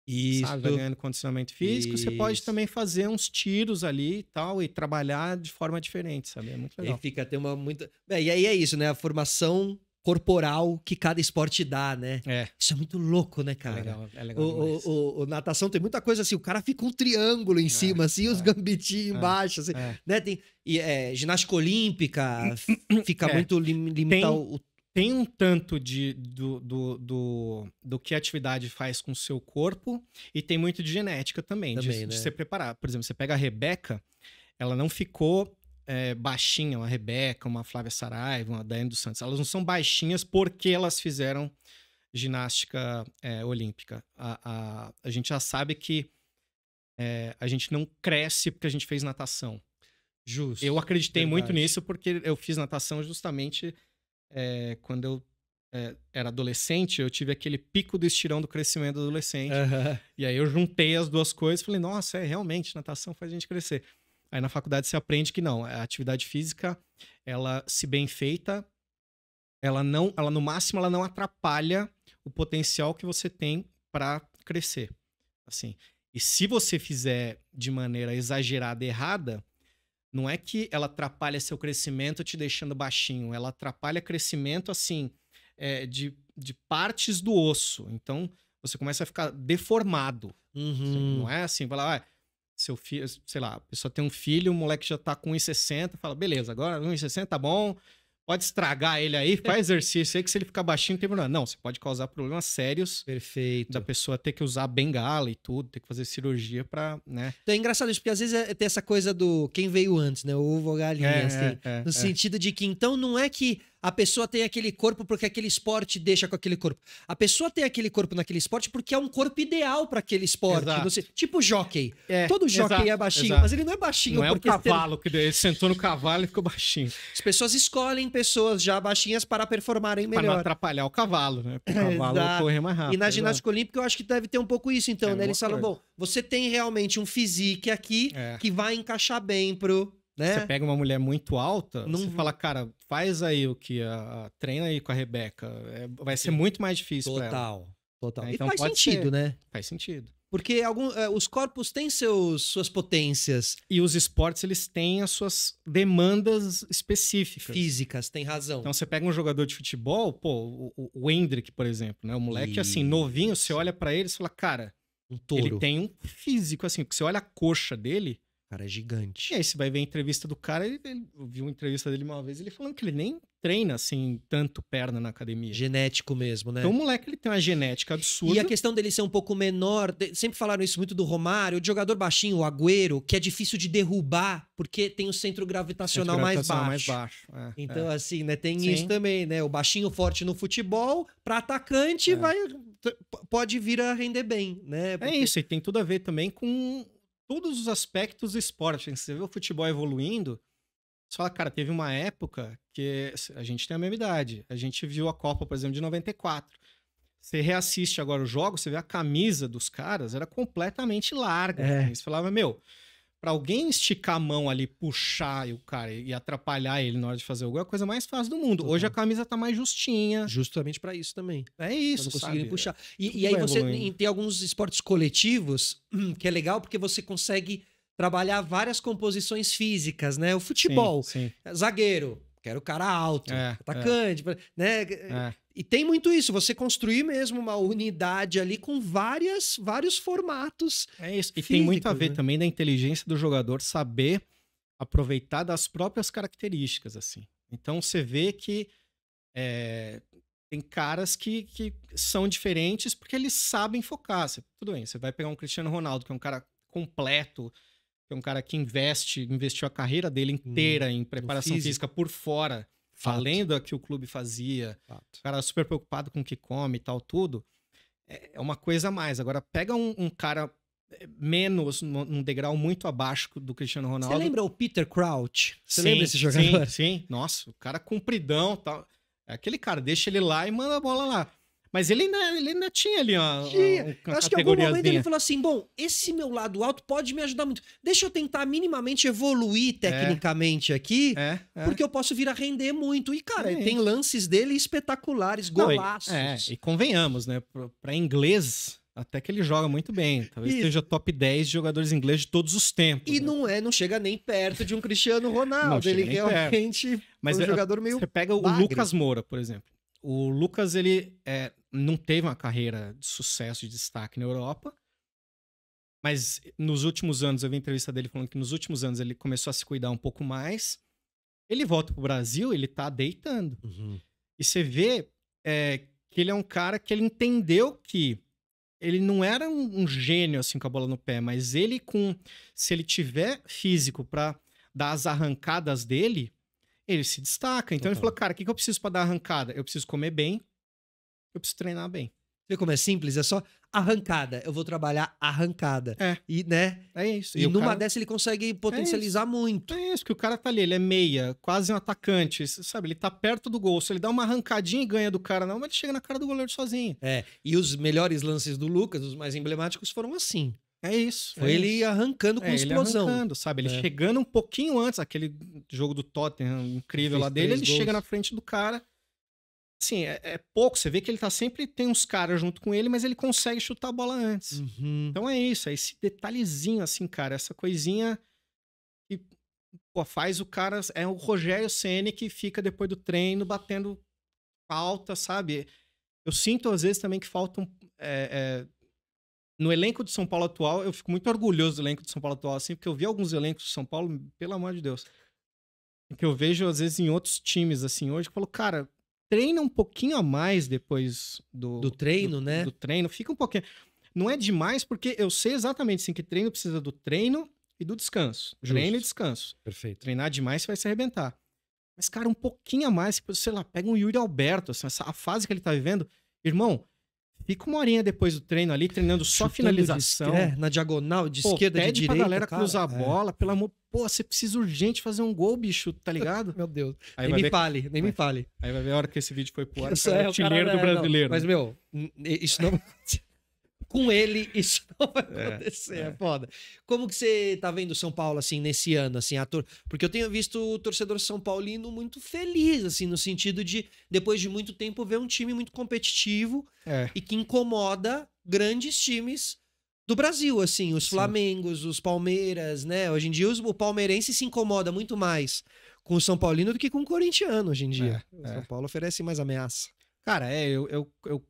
e ganhando condicionamento físico. Isso. Você pode também fazer uns tiros ali e tal e trabalhar de forma diferente, sabe? É muito legal. E fica até uma muita... Bem, é, e aí é isso, né? A formação corporal que cada esporte dá, né? É. Isso é muito louco, né, cara? É legal, é legal o, o, o, natação tem muita coisa assim, o cara fica um triângulo em é, cima, assim, é, os é. gambitinhos embaixo, assim, é. né? Tem, e, é, ginástica olímpica [coughs] fica muito lim, tem, o... Tem um tanto de, do, do, do, do, que a atividade faz com o seu corpo e tem muito de genética também, também de, né? de se preparar. Por exemplo, você pega a Rebeca, ela não ficou é, baixinha, uma Rebeca, uma Flávia Saraiva, uma Daiane dos Santos, elas não são baixinhas porque elas fizeram ginástica é, olímpica. A, a, a, gente já sabe que é, a gente não cresce porque a gente fez natação. Justo. Eu acreditei verdade. muito nisso porque eu fiz natação justamente é, quando eu é, era adolescente, eu tive aquele pico do estirão do crescimento adolescente. Uhum. E aí eu juntei as duas coisas e falei, nossa, é realmente, natação faz a gente crescer. Aí na faculdade você aprende que não, a atividade física, ela se bem feita, ela não, ela no máximo ela não atrapalha o potencial que você tem para crescer, assim. E se você fizer de maneira exagerada, errada, não é que ela atrapalha seu crescimento te deixando baixinho, ela atrapalha crescimento assim é, de, de partes do osso. Então você começa a ficar deformado, uhum. Assim, não é assim, vai lá, ah, seu filho, sei lá, a pessoa tem um filho, o moleque já tá com 1,60, fala, beleza, agora 1,60 tá bom, pode estragar ele aí, faz exercício aí, que se ele ficar baixinho, tem problema. Não, você pode causar problemas sérios. Perfeito. Da pessoa ter que usar bengala e tudo, ter que fazer cirurgia pra, né? Então é engraçado isso, porque às vezes é, tem essa coisa do quem veio antes, né? O ovo ou galinha, é, assim. É, é no é. sentido de que, então, não é que a pessoa tem aquele corpo porque aquele esporte deixa com aquele corpo. A pessoa tem aquele corpo naquele esporte porque é um corpo ideal para aquele esporte. Sei, tipo jockey. É, Todo jockey exato, é baixinho, exato. mas ele não é baixinho. Não é o cavalo, que ele sentou no cavalo e ficou baixinho. As pessoas escolhem pessoas já baixinhas para performarem melhor. Para não atrapalhar o cavalo, né? Para o [laughs] cavalo exato. correr mais rápido. E na ginástica olímpica eu acho que deve ter um pouco isso, então, é né? Eles falam, bom, você tem realmente um physique aqui é. que vai encaixar bem pro né? Você pega uma mulher muito alta, não... você uhum. fala, cara, faz aí o que a, a treina aí com a Rebeca. É, vai ser Sim. muito mais difícil Total, total. É, então e faz sentido, ser. né? Faz sentido. Porque algum, é, os corpos têm seus, suas potências. E os esportes, eles têm as suas demandas específicas. Físicas, tem razão. Então, você pega um jogador de futebol, pô, o, o Hendrick, por exemplo, né? O moleque, assim, novinho, você olha para ele e fala, cara... Um touro. Ele tem um físico, assim, porque você olha a coxa dele, cara é gigante. E aí você vai ver a entrevista do cara, ele, ele, eu vi uma entrevista dele uma vez, ele falando que ele nem treina, assim, tanto perna na academia. Genético mesmo, né? Então o moleque, ele tem uma genética absurda. E a questão dele ser um pouco menor, sempre falaram isso muito do Romário, de jogador baixinho, o Agüero, que é difícil de derrubar, porque tem o centro gravitacional, centro gravitacional mais baixo. Mais baixo. É, é. então, é. assim, né, tem Sim. isso também, né? O baixinho forte no futebol, para atacante, é. vai pode vir a render bem, né? É porque... É isso, e tem tudo a ver também com todos os aspectos do esporte. Né? Você vê o futebol evoluindo, você fala, cara, teve uma época que a gente tem a mesma idade. A gente viu a Copa, por exemplo, de 94. Você reassiste agora o jogo, você vê a camisa dos caras, era completamente larga. É. Né? Você falava, meu, para alguém esticar a mão ali, puxar o cara e atrapalhar ele na hora de fazer alguma é a coisa mais fácil do mundo. Total. Hoje a camisa tá mais justinha. Justamente para isso também. É isso. Pra não puxar. E, e aí você tem alguns esportes coletivos hum, que é legal porque você consegue trabalhar várias composições físicas, né? O futebol, sim, sim. zagueiro, quero o cara alto, é, atacante, é. né? É. E tem muito isso, você construir mesmo uma unidade ali com várias, vários formatos. É isso. Físicos, e tem muito a ver né? também da inteligência do jogador saber aproveitar das próprias características, assim. Então você vê que é, tem caras que, que são diferentes porque eles sabem focar. Você, tudo bem, você vai pegar um Cristiano Ronaldo, que é um cara completo, que é um cara que investe, investiu a carreira dele uhum. inteira hum, em preparação física por fora, falando além do que o clube fazia. Fato. O cara super preocupado com o que come e tal, tudo. É, é uma coisa a mais. Agora, pega um, um cara é, menos, num degrau muito abaixo do Cristiano Ronaldo. Você lembra o Peter Crouch? Você sim, lembra esse jogador? Sim, sim. Nossa, o cara compridão tal. É aquele cara, deixa ele lá e manda a bola lá. Mas ele ainda, ele ainda tinha ali ó tinha. uma, Acho que em algum momento ele falou assim, bom, esse meu lado alto pode me ajudar muito. Deixa eu tentar minimamente evoluir é. tecnicamente é. aqui, é. É. porque eu posso vir a render muito. E, cara, tem lances dele espetaculares, Não, golaços. E, é, e convenhamos, né? Para inglês... Até que ele joga muito bem. Talvez e... esteja top 10 de jogadores ingleses de todos os tempos. E né? não é, não chega nem perto de um Cristiano Ronaldo. ele realmente perto. É Mas um jogador meio. Você pega bagre. o Lucas Moura, por exemplo o Lucas ele é, não teve uma carreira de sucesso e de destaque na Europa, mas nos últimos anos, eu vi entrevista dele falando que nos últimos anos ele começou a se cuidar um pouco mais. Ele volta pro Brasil, ele tá deitando. Uhum. E você vê é, que ele é um cara que ele entendeu que ele não era um, um, gênio assim com a bola no pé, mas ele com se ele tiver físico para dar as arrancadas dele, ele se destaca. Então Total. ele falou, cara, o que, que eu preciso para dar arrancada? Eu preciso comer bem, eu preciso treinar bem. Vê como é simples? É só arrancada. Eu vou trabalhar arrancada. É. E, né? É isso. E, e numa cara... dessa ele consegue é potencializar é muito. É isso, que o cara tá ali, ele é meia, quase um atacante, sabe? Ele tá perto do gol. Se ele dá uma arrancadinha e ganha do cara, não, mas ele chega na cara do goleiro sozinho. É. E os melhores lances do Lucas, os mais emblemáticos, foram assim. É isso. Foi é ele isso. arrancando com é, explosão. Ele arrancando, sabe? Ele é. chegando um pouquinho antes, aquele jogo do Tottenham incrível lá dele, ele gols. chega na frente do cara. Assim, é, é, pouco. Você vê que ele tá sempre. Tem uns caras junto com ele, mas ele consegue chutar a bola antes. Uhum. Então é isso. É esse detalhezinho, assim, cara. Essa coisinha que pô, faz o cara. É o Rogério Ceni que fica depois do treino batendo falta, sabe? Eu sinto às vezes também que faltam. É, é no elenco de São Paulo atual, eu fico muito orgulhoso do elenco de São Paulo atual, assim, porque eu vi alguns elencos de São Paulo, pelo amor de Deus. Que eu vejo, às vezes, em outros times, assim, hoje, que eu falo, cara, treina um pouquinho a mais depois do. Do treino, do, né? Do treino, fica um pouquinho. Não é demais, porque eu sei exatamente, assim, que treino precisa do treino e do descanso. Justo. Treino e descanso. Perfeito. Treinar demais, você vai se arrebentar. Mas, cara, um pouquinho a mais, tipo, sei lá, pega um Yuri Alberto, assim, essa, a fase que ele tá vivendo. Irmão, Fica uma horinha depois do treino ali, treinando só Chutando finalização. De esquerda, é, na diagonal, de pô, esquerda, pede de direita. Pede pra galera cara, cruzar a é. bola, é. pelo amor... Pô, você precisa urgente fazer um gol, bicho, tá ligado? [laughs] Meu Deus. Aí nem me ver... fale, nem vai. me fale. Aí vai ver a hora que esse vídeo foi pro ar, isso é, o artilheiro do é, brasileiro. Não. Mas, meu, isso não... [laughs] com ele [laughs] isso não vai é, acontecer, é, é. é, foda. Como que você tá vendo São Paulo, assim, nesse ano, assim, ator? Porque eu tenho visto o torcedor São Paulino muito feliz, assim, no sentido de, depois de muito tempo, ver um time muito competitivo é. e que incomoda grandes times do Brasil, assim, os Sim. Flamengos, os Palmeiras, né? Hoje em dia o palmeirense se incomoda muito mais com o São Paulino do que com o corintiano hoje em dia. o é, São é. Paulo oferece mais ameaça. Cara, é, eu, eu, eu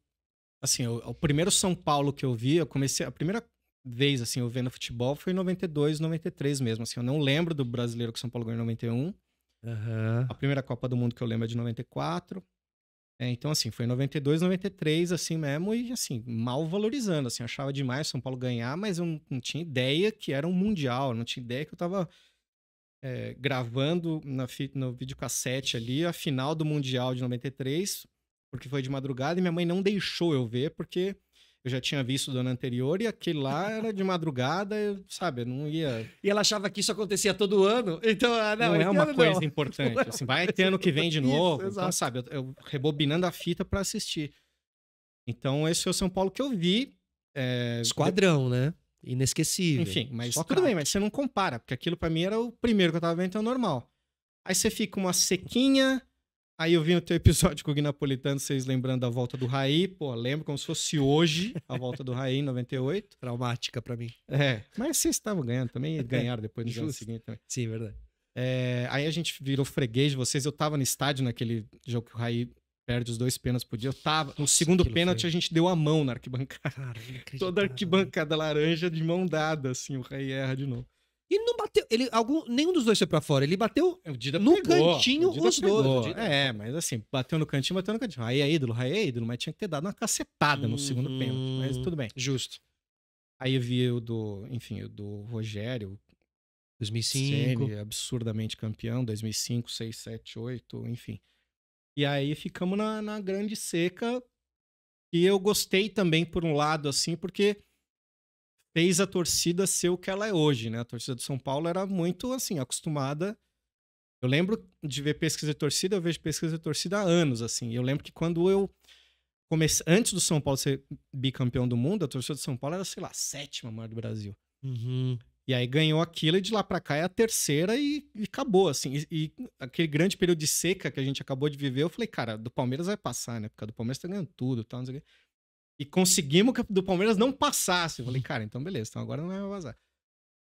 assim, eu, o primeiro São Paulo que eu vi, eu comecei a primeira vez assim, eu vendo futebol foi em 92, 93 mesmo, assim, eu não lembro do brasileiro que o São Paulo ganhou em 91. Uhum. A primeira Copa do Mundo que eu lembro é de 94. É, então, assim, foi em 92, 93, assim mesmo, e assim, mal valorizando. Assim, achava demais São Paulo ganhar, mas eu não tinha ideia que era um Mundial, não tinha ideia que eu tava é, gravando na, no videocassete ali a final do Mundial de 93, porque foi de madrugada e minha mãe não deixou eu ver, porque eu já tinha visto do ano anterior e aquele lá era de madrugada, eu, sabe, eu não ia. E ela achava que isso acontecia todo ano, então ah, não, não é uma coisa [laughs] não. importante. É assim, vai ter ano que vem de novo, isso, então sabe, eu, eu, rebobinando a fita para assistir. Então esse foi o São Paulo que eu vi. É... Esquadrão, né? Inesquecível. Enfim, mas Só tudo bem, mas você não compara, porque aquilo para mim era o primeiro que eu tava vendo, então é normal. Aí você fica uma sequinha, Aí eu vi o teu episódio com o Gui Napolitano, vocês lembrando da volta do Raí. Pô, lembro como se fosse hoje a volta do Raí em 98. Traumática para mim. É, mas vocês estavam ganhando também, ganharam depois no jogo seguinte também. Sim, verdade. É, aí a gente virou freguês de vocês. Eu tava no estádio naquele jogo que o Raí perde os dois pênaltis por dia. Eu tava. No segundo pênalti, foi. a gente deu a mão na arquibancada. Toda a né? arquibancada laranja de mão dada, assim, o Raí erra de novo ele não bateu. Ele, algum, nenhum dos dois foi pra fora. Ele bateu é, no pegou, cantinho os pegou. dois. Dida... É, mas assim, bateu no cantinho, bateu no cantinho. Aí é ídolo, aí é ídolo, mas tinha que ter dado uma cacetada no segundo uhum. pênalti. Mas tudo bem. Justo. Aí eu vi o do, enfim, o do Rogério. 2005. Semi, absurdamente campeão. 2005, 6, 7, 8, enfim. E aí ficamos na, na grande seca. E eu gostei também, por um lado, assim, porque fez a torcida ser o que ela é hoje, né? A torcida do São Paulo era muito, assim, acostumada. Eu lembro de ver pesquisa de torcida, eu vejo pesquisa de torcida há anos, assim. Eu lembro que quando eu comecei, antes do São Paulo ser bicampeão do mundo, a torcida do São Paulo era, sei lá, a sétima maior do Brasil. Uhum. E aí ganhou aquilo e de lá pra cá é a terceira e, e acabou, assim. E, e, aquele grande período de seca que a gente acabou de viver, eu falei, cara, do Palmeiras vai passar, né? Porque do Palmeiras tá ganhando tudo e tal, não sei o que. E conseguimos que do Palmeiras não passasse. Eu falei, cara, então beleza, então agora não vai vazar.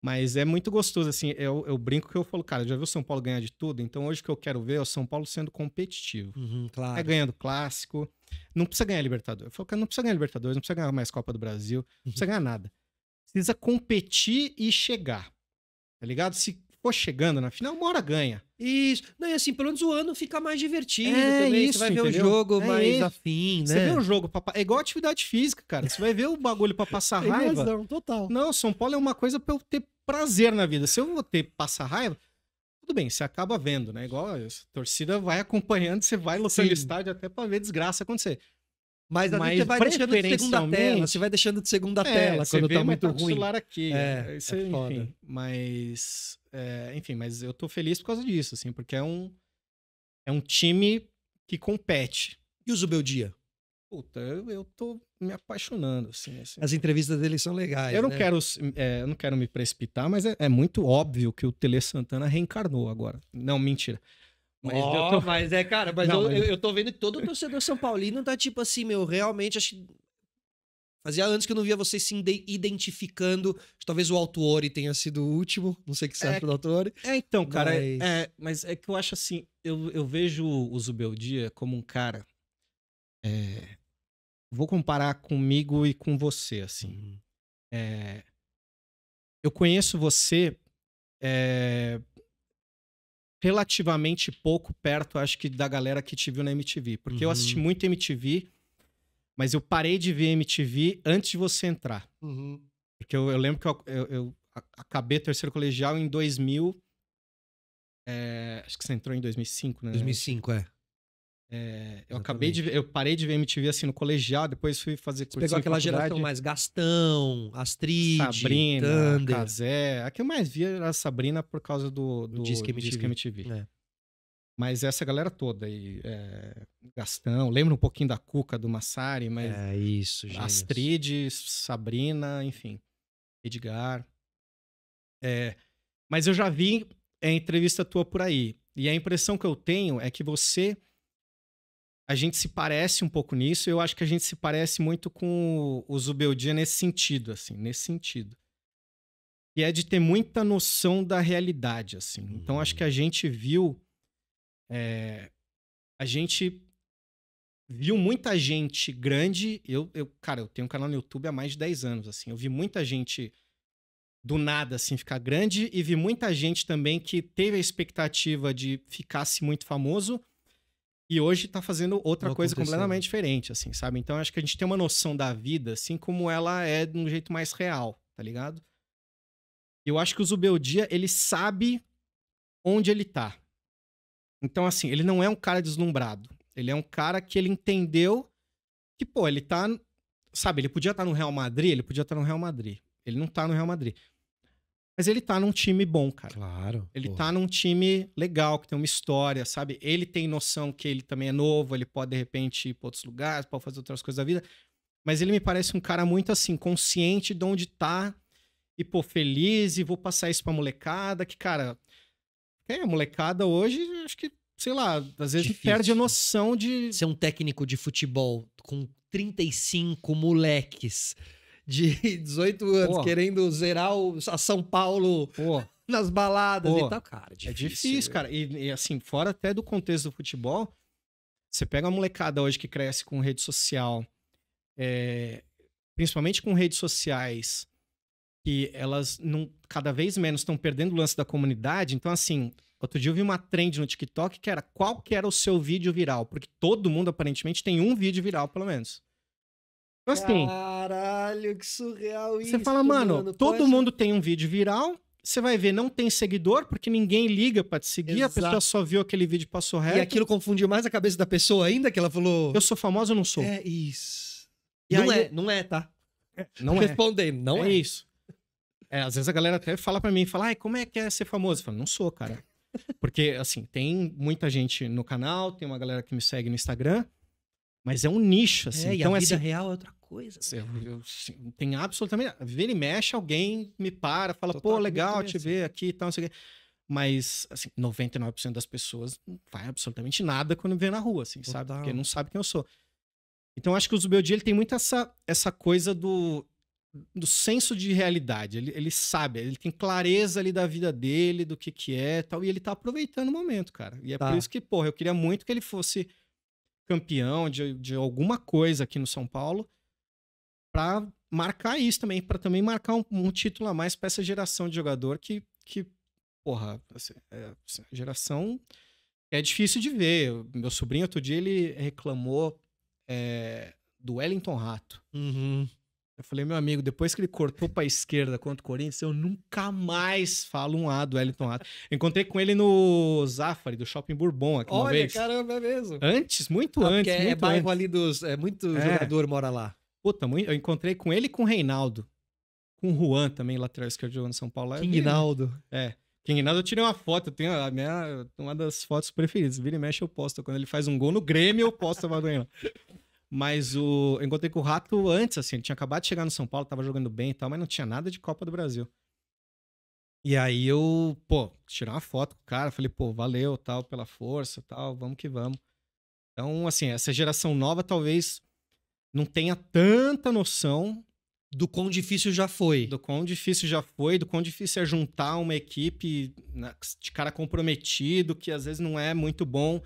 Mas é muito gostoso, assim, eu, eu brinco que eu falo, cara, já viu o São Paulo ganhar de tudo? Então hoje o que eu quero ver é o São Paulo sendo competitivo. Uhum, claro. É ganhando clássico, não precisa ganhar Libertadores. Eu falo, cara, não precisa ganhar Libertadores, não precisa ganhar mais Copa do Brasil, não uhum. precisa uhum. ganhar nada. Precisa competir e chegar, tá ligado? Se ficou chegando na final, uma hora ganha. Isso. Não, e assim, pelo menos o ano fica mais divertido é também. Isso, você vai ver entendeu? o jogo é mais isso. afim, né? Você vê o jogo pra... É igual atividade física, cara. Você vai ver o bagulho pra passar Tem raiva. Razão, total. Não, São Paulo é uma coisa pra eu ter prazer na vida. Se eu vou ter passar raiva, tudo bem, você acaba vendo, né? Igual a torcida vai acompanhando, você vai no o estádio até pra ver desgraça acontecer. Mas, mas você vai deixando de segunda tela, você vai deixando de segunda é, tela quando tá muito ruim. celular aqui, é, isso é, é enfim, mas é, enfim, mas eu tô feliz por causa disso, assim, porque é um é um time que compete. E o Zubeldia? Puta, eu, eu tô me apaixonando, assim, assim. As entrevistas dele são legais, Eu não né? quero é, eu não quero me precipitar, mas é, é, muito óbvio que o Tele Santana reencarnou agora. Não, mentira. Mas, oh. tô, [laughs] mas é, cara, mas, não, eu, mas... Eu, eu tô vendo que todo torcedor São Paulino tá tipo assim, meu, realmente acho que. Fazia anos que eu não via vocês se identificando. Talvez o Autuori tenha sido o último. Não sei o que você é, acha do Autuori. É, então, cara. É, mas... É, mas é que eu acho assim. Eu, eu vejo o Zubeldia como um cara. É, vou comparar comigo e com você, assim. Uhum. É, eu conheço você é, relativamente pouco perto, acho que, da galera que te viu na MTV. Porque uhum. eu assisti uhum. muito MTV, mas eu parei de ver MTV antes de você entrar. Uhum. Porque eu, eu, lembro que eu, eu, eu acabei terceiro colegial em 2000. É, eh, acho que você entrou em 2005, né? 2005, é. É, eu acabei de eu parei de ver MTV assim no colegial, depois fui fazer curso. Pegou aquela geração mais Gastão, Astrid, Sabrina, Casé A que eu mais via era a Sabrina por causa do, do Disque MTV. Disque MTV. É. Mas essa galera toda aí, é, Gastão, lembra um pouquinho da Cuca do Massari, mas é isso, gente. Astrid, Sabrina, enfim, Edgar. É, mas eu já vi a é, entrevista tua por aí e a impressão que eu tenho é que você a gente se parece um pouco nisso. Eu acho que a gente se parece muito com o, o Zubeldia nesse sentido, assim, nesse sentido. E é de ter muita noção da realidade, assim. Uhum. Então acho que a uhum. gente viu, é, a gente viu muita gente grande. Eu, eu, cara, eu tenho um canal no YouTube há mais de 10 anos, assim. Eu vi muita gente do nada assim ficar grande e vi muita gente também que teve a expectativa de ficasse muito famoso e hoje está fazendo outra Vou coisa acontecer. completamente diferente, assim, sabe? Então acho que a gente tem uma noção da vida, assim, como ela é de um jeito mais real, tá ligado? Eu acho que o Zubeldia, ele sabe onde ele tá. Então, assim, ele não é um cara deslumbrado. Ele é um cara que ele entendeu que, pô, ele tá. Sabe, ele podia estar tá no Real Madrid, ele podia estar tá no Real Madrid. Ele não tá no Real Madrid. Mas ele tá num time bom, cara. Claro. Ele porra. tá num time legal, que tem uma história, sabe? Ele tem noção que ele também é novo, ele pode, de repente, ir pra outros lugares, pode fazer outras coisas da vida. Mas ele me parece um cara muito, assim, consciente de onde tá e, pô, feliz e vou passar isso pra molecada, que, cara... É, a molecada hoje, acho que, sei lá, às vezes Difícil. perde a né? noção de... Ser um técnico de futebol com 35 moleques de 18 [laughs] anos Pô. querendo zerar o, a São Paulo Pô. [laughs] nas baladas Pô. e tal. Cara, é difícil, é difícil, cara. E, e, assim, fora até do contexto do futebol, você pega a molecada hoje que cresce com rede social, é, principalmente com redes sociais, que elas não, cada vez menos estão perdendo o lance da comunidade. Então, assim, outro dia eu vi uma trend no TikTok que era qual que era o seu vídeo viral, porque todo mundo aparentemente tem um vídeo viral, pelo menos. Então, assim, Caralho, que surreal isso. Você fala, mano, mano todo pode... mundo tem um vídeo viral. Você vai ver, não tem seguidor, porque ninguém liga para te seguir, Exato. a pessoa só viu aquele vídeo e passou reto. E aquilo confundiu mais a cabeça da pessoa ainda, que ela falou. Eu sou famosa ou não sou? É isso. E não aí... é, não é, tá? É, não é. Respondendo, não é. é. isso. É, às vezes a galera até fala para mim, fala, ai, como é que é ser famoso? Eu falo, não sou, cara. Porque, assim, tem muita gente no canal, tem uma galera que me segue no Instagram, mas é um nicho, assim. É, então, e a então, vida assim, real é outra coisa coisa. Né? Eu, eu, tem absolutamente. Vira e mexe, alguém me para, fala, Total, pô, legal te ver aqui e tal, não sei o quê. Mas, assim, 99% das pessoas não faz absolutamente nada quando me vê na rua, assim, Total. sabe? Porque não sabe quem eu sou. Então, acho que o dia ele tem muito essa, essa coisa do, do senso de realidade. Ele, ele sabe, ele tem clareza ali da vida dele, do que que é tal, e ele tá aproveitando o momento, cara. E é tá. por isso que, porra, eu queria muito que ele fosse campeão de, de alguma coisa aqui no São Paulo, para marcar isso também, para também marcar um, um, título a mais para essa geração de jogador que, que porra, assim, é, assim, geração é difícil de ver. Meu sobrinho, outro dia, ele reclamou é, do Wellington Rato. Uhum. Eu falei, meu amigo, depois que ele cortou pra esquerda contra o Corinthians, eu nunca mais falo um A do Wellington Rato. Encontrei com ele no Zafari, do Shopping Bourbon, aqui Olha, uma vez. Olha, caramba, é mesmo. Antes, muito ah, antes. Muito é, muito bairro antes. ali dos... É, muito é. jogador mora lá. Puta, eu encontrei com ele e com o Reinaldo. Com o Juan também, lateral esquerdo jogando São Paulo. Naldo. É. Naldo, é. eu tirei uma foto, eu tenho a minha, uma das fotos preferidas. Vira e mexe eu posto. Quando ele faz um gol no Grêmio, eu posto a Madureira. Mas o, eu encontrei com o Rato antes, assim, ele tinha acabado de chegar no São Paulo, tava jogando bem e tal, mas não tinha nada de Copa do Brasil. E aí eu, pô, tirei uma foto com o cara, falei, pô, valeu, tal, pela força, tal, vamos que vamos. Então, assim, essa geração nova talvez não tenha tanta noção do quão difícil já foi. Do quão difícil já foi, do quão difícil é juntar uma equipe né, de cara comprometido, que às vezes não é muito bom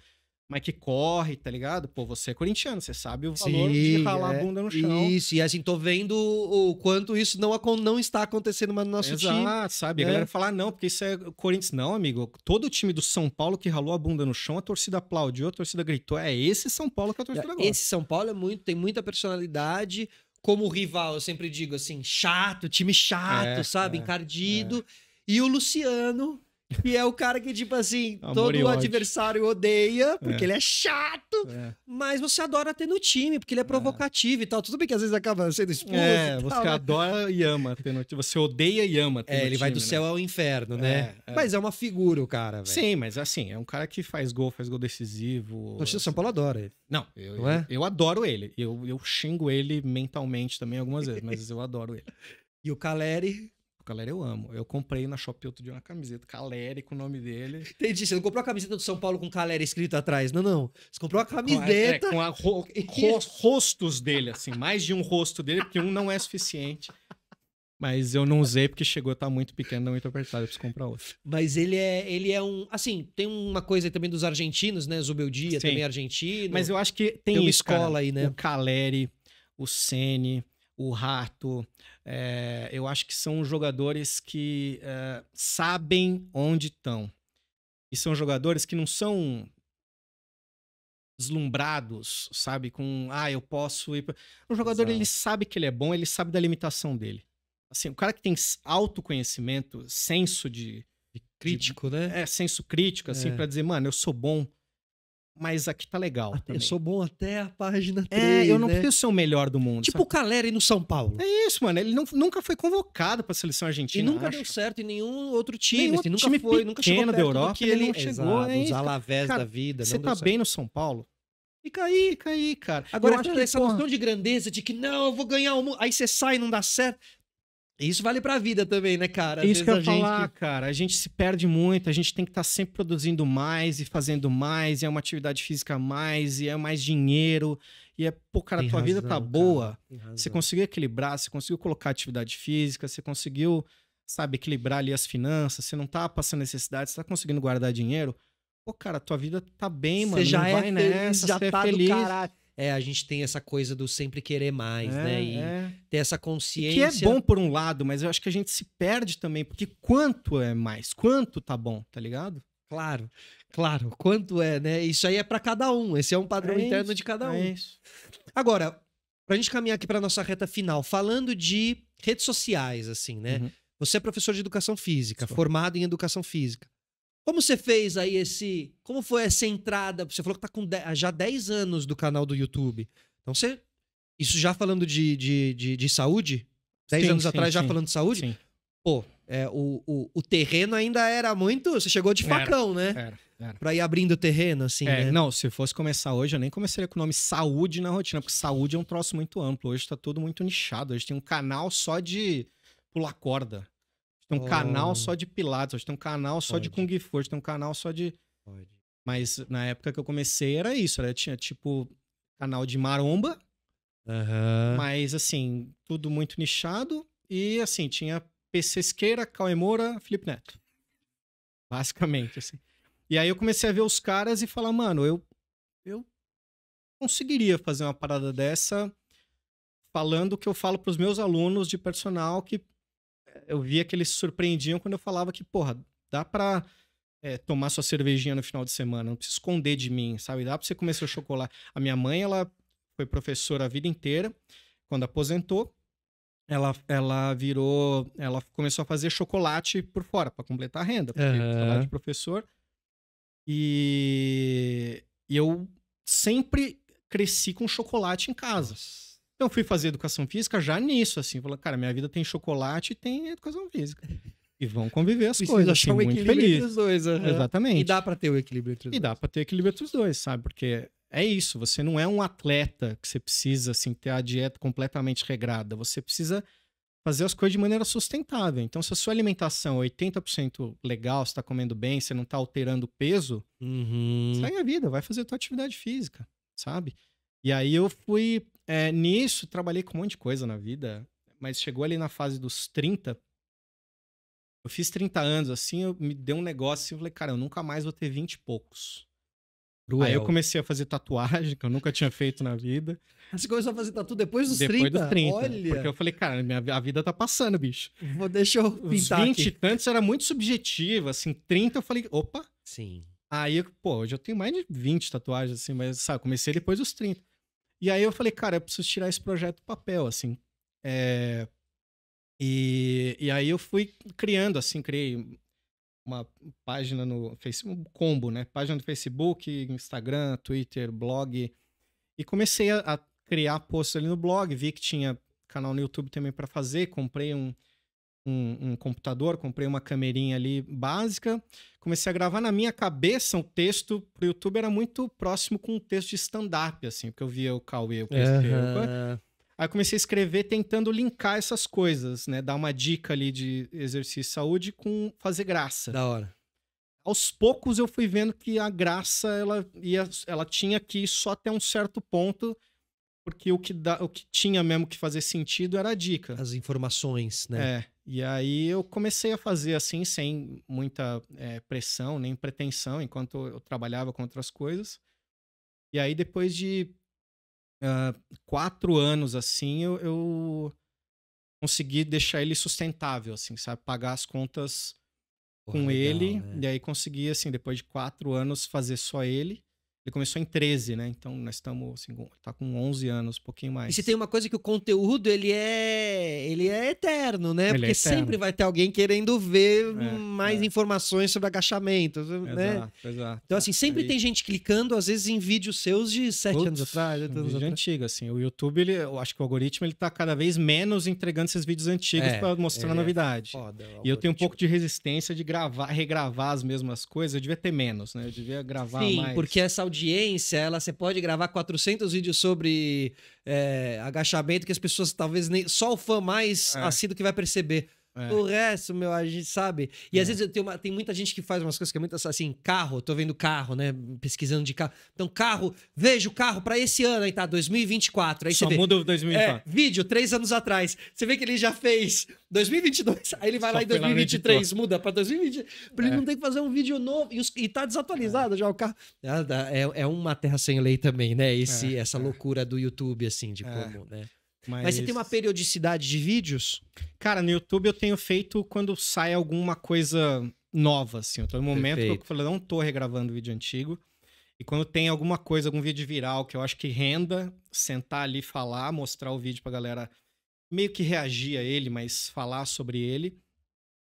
mas é que corre, tá ligado? Pô, você é corintiano, você sabe o valor Sim, de ralar é. a bunda no chão. Isso, e assim, tô vendo o quanto isso não, não está acontecendo mais no nosso Exato, time. Exato, sabe? É. A né? galera fala, ah, não, porque isso é Corinthians. Não, amigo, todo time do São Paulo que ralou a bunda no chão, a torcida aplaudiu, a torcida gritou. É esse São Paulo que é a torcida é, gosta. Esse São Paulo é muito, tem muita personalidade. Como rival, eu sempre digo assim, chato, time chato, é, sabe? Encardido. E o Luciano [laughs] E é o cara que, tipo assim, todo adversário odeia, porque é. ele é chato, é. mas você adora ter no time, porque ele é, é. provocativo é. e tal. Tudo bem que às vezes acaba sendo expulso. É, tal, você né? adora e ama ter no time. Você odeia e ama ter É, ele time, vai do né? céu ao inferno, né? É, é. Mas é uma figura o cara, velho. Sim, mas assim, é um cara que faz gol, faz gol decisivo. O São Paulo adora ele. Não, eu, Não eu, eu, adoro ele. Eu, eu xingo ele mentalmente também algumas vezes, mas eu adoro ele. [laughs] E o Caleri Caleri eu amo. Eu comprei na Shopee outro dia uma camiseta Caleri com o nome dele. Entendi, você não comprou a camiseta do São Paulo com Caleri escrito atrás. Não, não. Você comprou a é, camiseta... Com, a, é, com a, ro, [laughs] rostos dele, assim. Mais de um rosto dele, porque um não é suficiente. Mas eu não usei porque chegou a estar tá muito pequeno, não muito apertado, eu preciso comprar outro. Mas ele é, ele é um. Assim, tem uma coisa também dos argentinos, né? Zubeldia também é argentino. Mas eu acho que tem, tem uma isso, escola cara. aí, né? O Caleri, o Sene, o Rato, é, eu acho que são jogadores que é, sabem onde estão. E são jogadores que não são deslumbrados, sabe? Com, ah, eu posso ir. O jogador, Exato. ele sabe que ele é bom, ele sabe da limitação dele. Assim, o cara que tem autoconhecimento, senso de. de crítico, de, né? É, senso crítico, assim, é. para dizer, mano, eu sou bom mas aqui tá legal. Até, ah, eu sou bom até a página 3. É, eu não né? preciso ser o melhor do mundo. Tipo sabe? o Caleri no São Paulo. É isso, mano. Ele não, nunca foi convocado pra seleção argentina. E nunca acho. deu certo em nenhum outro time. Nenhum assim, nunca time foi, nunca chegou perto da Europa, que ele, ele não chegou. Exato, ah, é alavés cara, da vida. Você tá certo. bem no São Paulo? Fica aí, fica aí, cara. Agora, eu acho que essa porra... noção de grandeza, de que não, eu vou ganhar o mundo. Aí você sai e não dá certo. Isso vale pra vida também, né, cara? Às é Isso que eu ia gente... falar, cara. A gente se perde muito, a gente tem que estar tá sempre produzindo mais e fazendo mais, e é uma atividade física a mais, e é mais dinheiro. E é, pô, cara, tem tua razão, vida tá boa. Você conseguiu equilibrar, você conseguiu colocar atividade física, você conseguiu, sabe, equilibrar ali as finanças, você não tá passando necessidade, você tá conseguindo guardar dinheiro. Pô, cara, tua vida tá bem, você mano. Já não é vai feliz, nessa, já você é tá é feliz é, a gente tem essa coisa do sempre querer mais, né? é, né? E é. ter essa consciência. que é bom por um lado, mas eu acho que a gente se perde também, porque quanto é mais? Quanto tá bom, tá ligado? Claro, claro. Quanto é, né? Isso aí é para cada um. Esse é um padrão é interno isso, de cada é um. Isso. Agora, pra gente caminhar aqui pra nossa reta final, falando de redes sociais, assim, né? Uhum. Você é professor de educação física, formado em educação física. Como você fez aí esse. Como foi essa entrada? Você falou que tá com 10, já 10 anos do canal do YouTube. Então você. Isso já falando de, de, de, de saúde? 10 anos sim, atrás sim. já falando de saúde? Sim. Pô, é, o, o, o, terreno ainda era muito. Você chegou de facão, era, né? Era, era. Pra ir abrindo o terreno, assim. É, né? Não, se fosse começar hoje, eu nem começaria com o nome saúde na rotina, porque saúde é um troço muito amplo. Hoje tá tudo muito nichado. Hoje tem um canal só de pular corda tem um oh. canal só de Pilates, tem um canal só Pode. de Kung Fu, hoje tem um canal só de. Pode. Mas na época que eu comecei era isso, era, tinha tipo canal de maromba, uhum. mas assim, tudo muito nichado e assim, tinha PC Esqueira, Cauê Moura, Felipe Neto. Basicamente, assim. E aí eu comecei a ver os caras e falar, mano, eu, eu conseguiria fazer uma parada dessa falando o que eu falo para os meus alunos de personal que eu via que eles se surpreendiam quando eu falava que, porra, dá pra é, tomar sua cervejinha no final de semana, não precisa esconder de mim, sabe? Dá pra você comer seu chocolate. A minha mãe, ela foi professora a vida inteira. Quando aposentou, ela, ela virou. Ela começou a fazer chocolate por fora, para completar a renda, porque uhum. de professor. E, eu sempre cresci com chocolate em casa. Então fui fazer educação física já nisso, assim, falando, cara, minha vida tem chocolate e tem educação física. E vão conviver as Precisa coisas, assim, um muito feliz. Entre os dois, uhum. Exatamente. E dá para ter o equilíbrio entre os e dois. E dá para ter equilíbrio entre os dois, sabe? Porque é isso, você não é um atleta que você precisa assim ter a dieta completamente regrada, você precisa fazer as coisas de maneira sustentável. Então, se a sua alimentação é 80% legal, você está comendo bem, você não está alterando o peso, uhum. segue a vida, vai fazer a tua atividade física, sabe? E aí eu fui é, nisso, trabalhei com um monte de coisa na vida, mas chegou ali na fase dos 30. Eu fiz 30 anos, assim, eu me deu um negócio e falei, cara, eu nunca mais vou ter 20 e poucos. Cruel. Aí eu comecei a fazer tatuagem, que eu nunca tinha feito na vida. Você começou a fazer tatu depois dos depois 30? Depois dos 30. Olha. Porque eu falei, cara, minha, a vida tá passando, bicho. Vou deixar eu pintar Os 20 aqui. e tantos era muito subjetivo, assim, 30 eu falei, opa. Sim. Aí, pô, hoje eu tenho mais de 20 tatuagens, assim, mas, sabe, comecei depois dos 30. E aí eu falei, cara, eu preciso tirar esse projeto do papel, assim. É... E, e aí eu fui criando, assim, criei uma página no Facebook, um combo, né? Página do Facebook, Instagram, Twitter, blog. E comecei a, a criar posts ali no blog, vi que tinha canal no YouTube também para fazer, comprei um um, um, computador, comprei uma camerinha ali básica, comecei a gravar na minha cabeça um texto pro YouTube, era muito próximo com um texto de stand-up, assim, porque eu via o Cauê, o Pesqueiro. Uhum. Aí comecei a escrever tentando linkar essas coisas, né? Dar uma dica ali de exercício e saúde com fazer graça. Da hora. Aos poucos eu fui vendo que a graça ela, ia, ela tinha que ir só até um certo ponto porque o que, da, o que tinha mesmo que fazer sentido era a dica. As informações, né? É. E aí eu comecei a fazer assim, sem muita é, pressão, nem pretensão, enquanto eu trabalhava com outras coisas. E aí depois de uh, quatro anos assim, eu, eu, consegui deixar ele sustentável, assim, sabe? Pagar as contas Porra, com legal, ele. Né? E aí consegui, assim, depois de quatro anos, fazer só ele. Ele começou em 13, né? Então nós estamos assim, tá com 11 anos, um pouquinho mais. E se tem uma coisa que o conteúdo ele é, ele é eterno, né? Ele é Porque é eterno. sempre vai ter alguém querendo ver é, mais é. informações sobre agachamento, né? exato, né? Exato. Então assim, sempre Aí... tem gente clicando às vezes em vídeos seus de 7 Putz, anos atrás, 8 anos vídeo antigo assim. O YouTube, ele, eu acho que o algoritmo ele tá cada vez menos entregando esses vídeos antigos é, para mostrar é novidade. Foda, e eu tenho um pouco de resistência de gravar, regravar as mesmas coisas, eu devia ter menos, né? Eu devia gravar Sim, mais. porque essa audiência, ela, você pode gravar 400 vídeos sobre é, agachamento que as pessoas talvez nem. Só o fã mais é. assíduo que vai perceber. É. O resto, meu, a gente sabe. E é. às vezes uma, tem muita gente que faz umas coisas que é muito assim, carro, tô vendo carro, né? Pesquisando de carro. Então, carro, vejo o carro para esse ano, aí tá, 2024. Aí Só você muda vê, 2024. É, vídeo, três anos atrás. Você vê que ele já fez 2022, aí ele vai Só lá em 2023, muda pra 2023. Pra ele é. não ter que fazer um vídeo novo. E, os, e tá desatualizado é. já o carro. É, é, uma terra sem lei também, né? Esse, Essa loucura do YouTube, assim, de como, né? Mas... Mas... você tem uma periodicidade de vídeos? Cara, no YouTube eu tenho feito quando sai alguma coisa nova, assim. Eu tô no momento Perfeito. que eu falei, não tô regravando vídeo antigo. E quando tem alguma coisa, algum vídeo viral que eu acho que renda, sentar ali, falar, mostrar o vídeo pra galera meio que reagir a ele, mas falar sobre ele,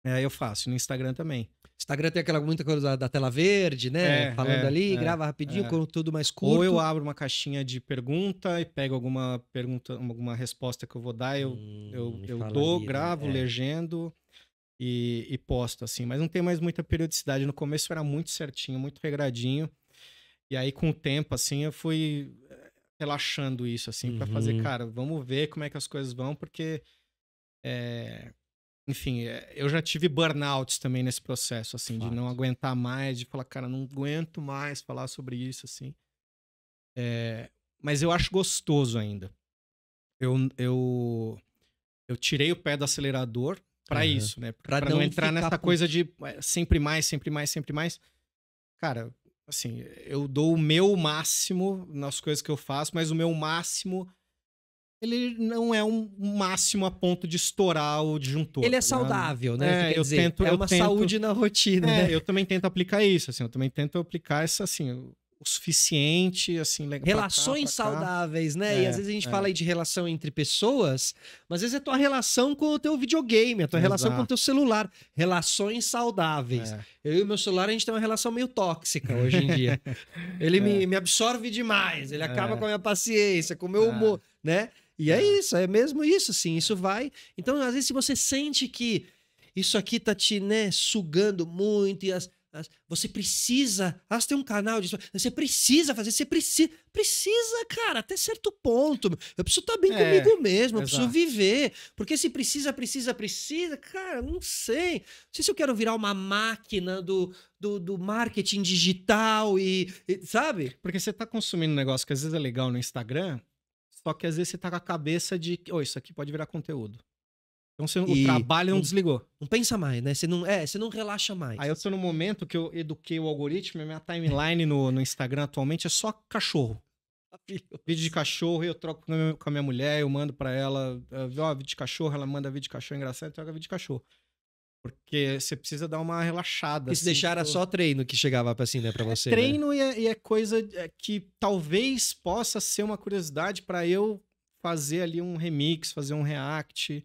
é, eu faço. No Instagram também. Instagram tem aquela muita coisa da, da tela verde, né? É, Falando é, ali, é, grava rapidinho, é. com tudo mais curto. Ou eu abro uma caixinha de pergunta e pego alguma pergunta, alguma resposta que eu vou dar, eu, hum, eu, eu dou, ali, né? gravo, né? legendo e, e, posto, assim. Mas não tem mais muita periodicidade. No começo era muito certinho, muito regradinho. E aí, com o tempo, assim, eu fui eh, relaxando isso, assim, uhum. para fazer, cara, vamos ver como é que as coisas vão, porque. É, enfim, é, eu já tive burnouts também nesse processo, assim, claro. de não aguentar mais, de falar, cara, não aguento mais falar sobre isso, assim. É, mas eu acho gostoso ainda. Eu, eu, eu tirei o pé do acelerador para uhum. isso, né? Pra, pra, não, não, entrar nessa coisa de é, sempre mais, sempre mais, sempre mais. Cara, assim, eu dou o meu máximo nas coisas que eu faço, mas o meu máximo ele não é um máximo a ponto de estourar o disjuntor. Ele é tá saudável, né? É, eu dizer, tento, é uma tento, saúde na rotina. É, né? eu também tento aplicar isso, assim, eu também tento aplicar essa, assim, o suficiente, assim, legal. Relações pra cá, pra cá. saudáveis, né? É, e às vezes a gente é. fala aí de relação entre pessoas, mas às vezes é tua relação com o teu videogame, a tua Exato. relação com o teu celular. Relações saudáveis. É. Eu e o meu celular, a gente tem uma relação meio tóxica hoje em dia. [laughs] ele me, é. me absorve demais, ele é. acaba com a minha paciência, com o meu é. humor, né? E é isso, é mesmo isso, sim. Isso vai. Então, às vezes, se você sente que isso aqui tá te, né, sugando muito e as, as você precisa. Ah, você tem um canal disso. Você precisa fazer, você precisa. Precisa, cara, até certo ponto. Eu preciso estar tá bem é, comigo mesmo, eu exato. preciso viver. Porque se precisa, precisa, precisa, cara, não sei. Não sei se eu quero virar uma máquina do, do, do marketing digital e, e Sabe? Porque você tá consumindo um negócio que às vezes é legal no Instagram só que às vezes você tá com a cabeça de, oh, isso aqui pode virar conteúdo. Então você, o trabalho não desligou. Não pensa mais, né? Você não, é, você não relaxa mais. Aí eu tô no momento que eu eduquei o algoritmo, minha timeline no, no Instagram atualmente é só cachorro. Vídeo de cachorro, eu troco com a minha mulher, eu mando para ela, ah, ó, vídeo de cachorro, ela manda vídeo de cachorro é engraçado, eu vídeo de cachorro. Porque você precisa dar uma relaxada. E se assim, deixar era tipo só treino que chegava pra assim, né, pra você. É treino né? e, é, e, é, coisa é, que talvez possa ser uma curiosidade para eu fazer ali um remix, fazer um react.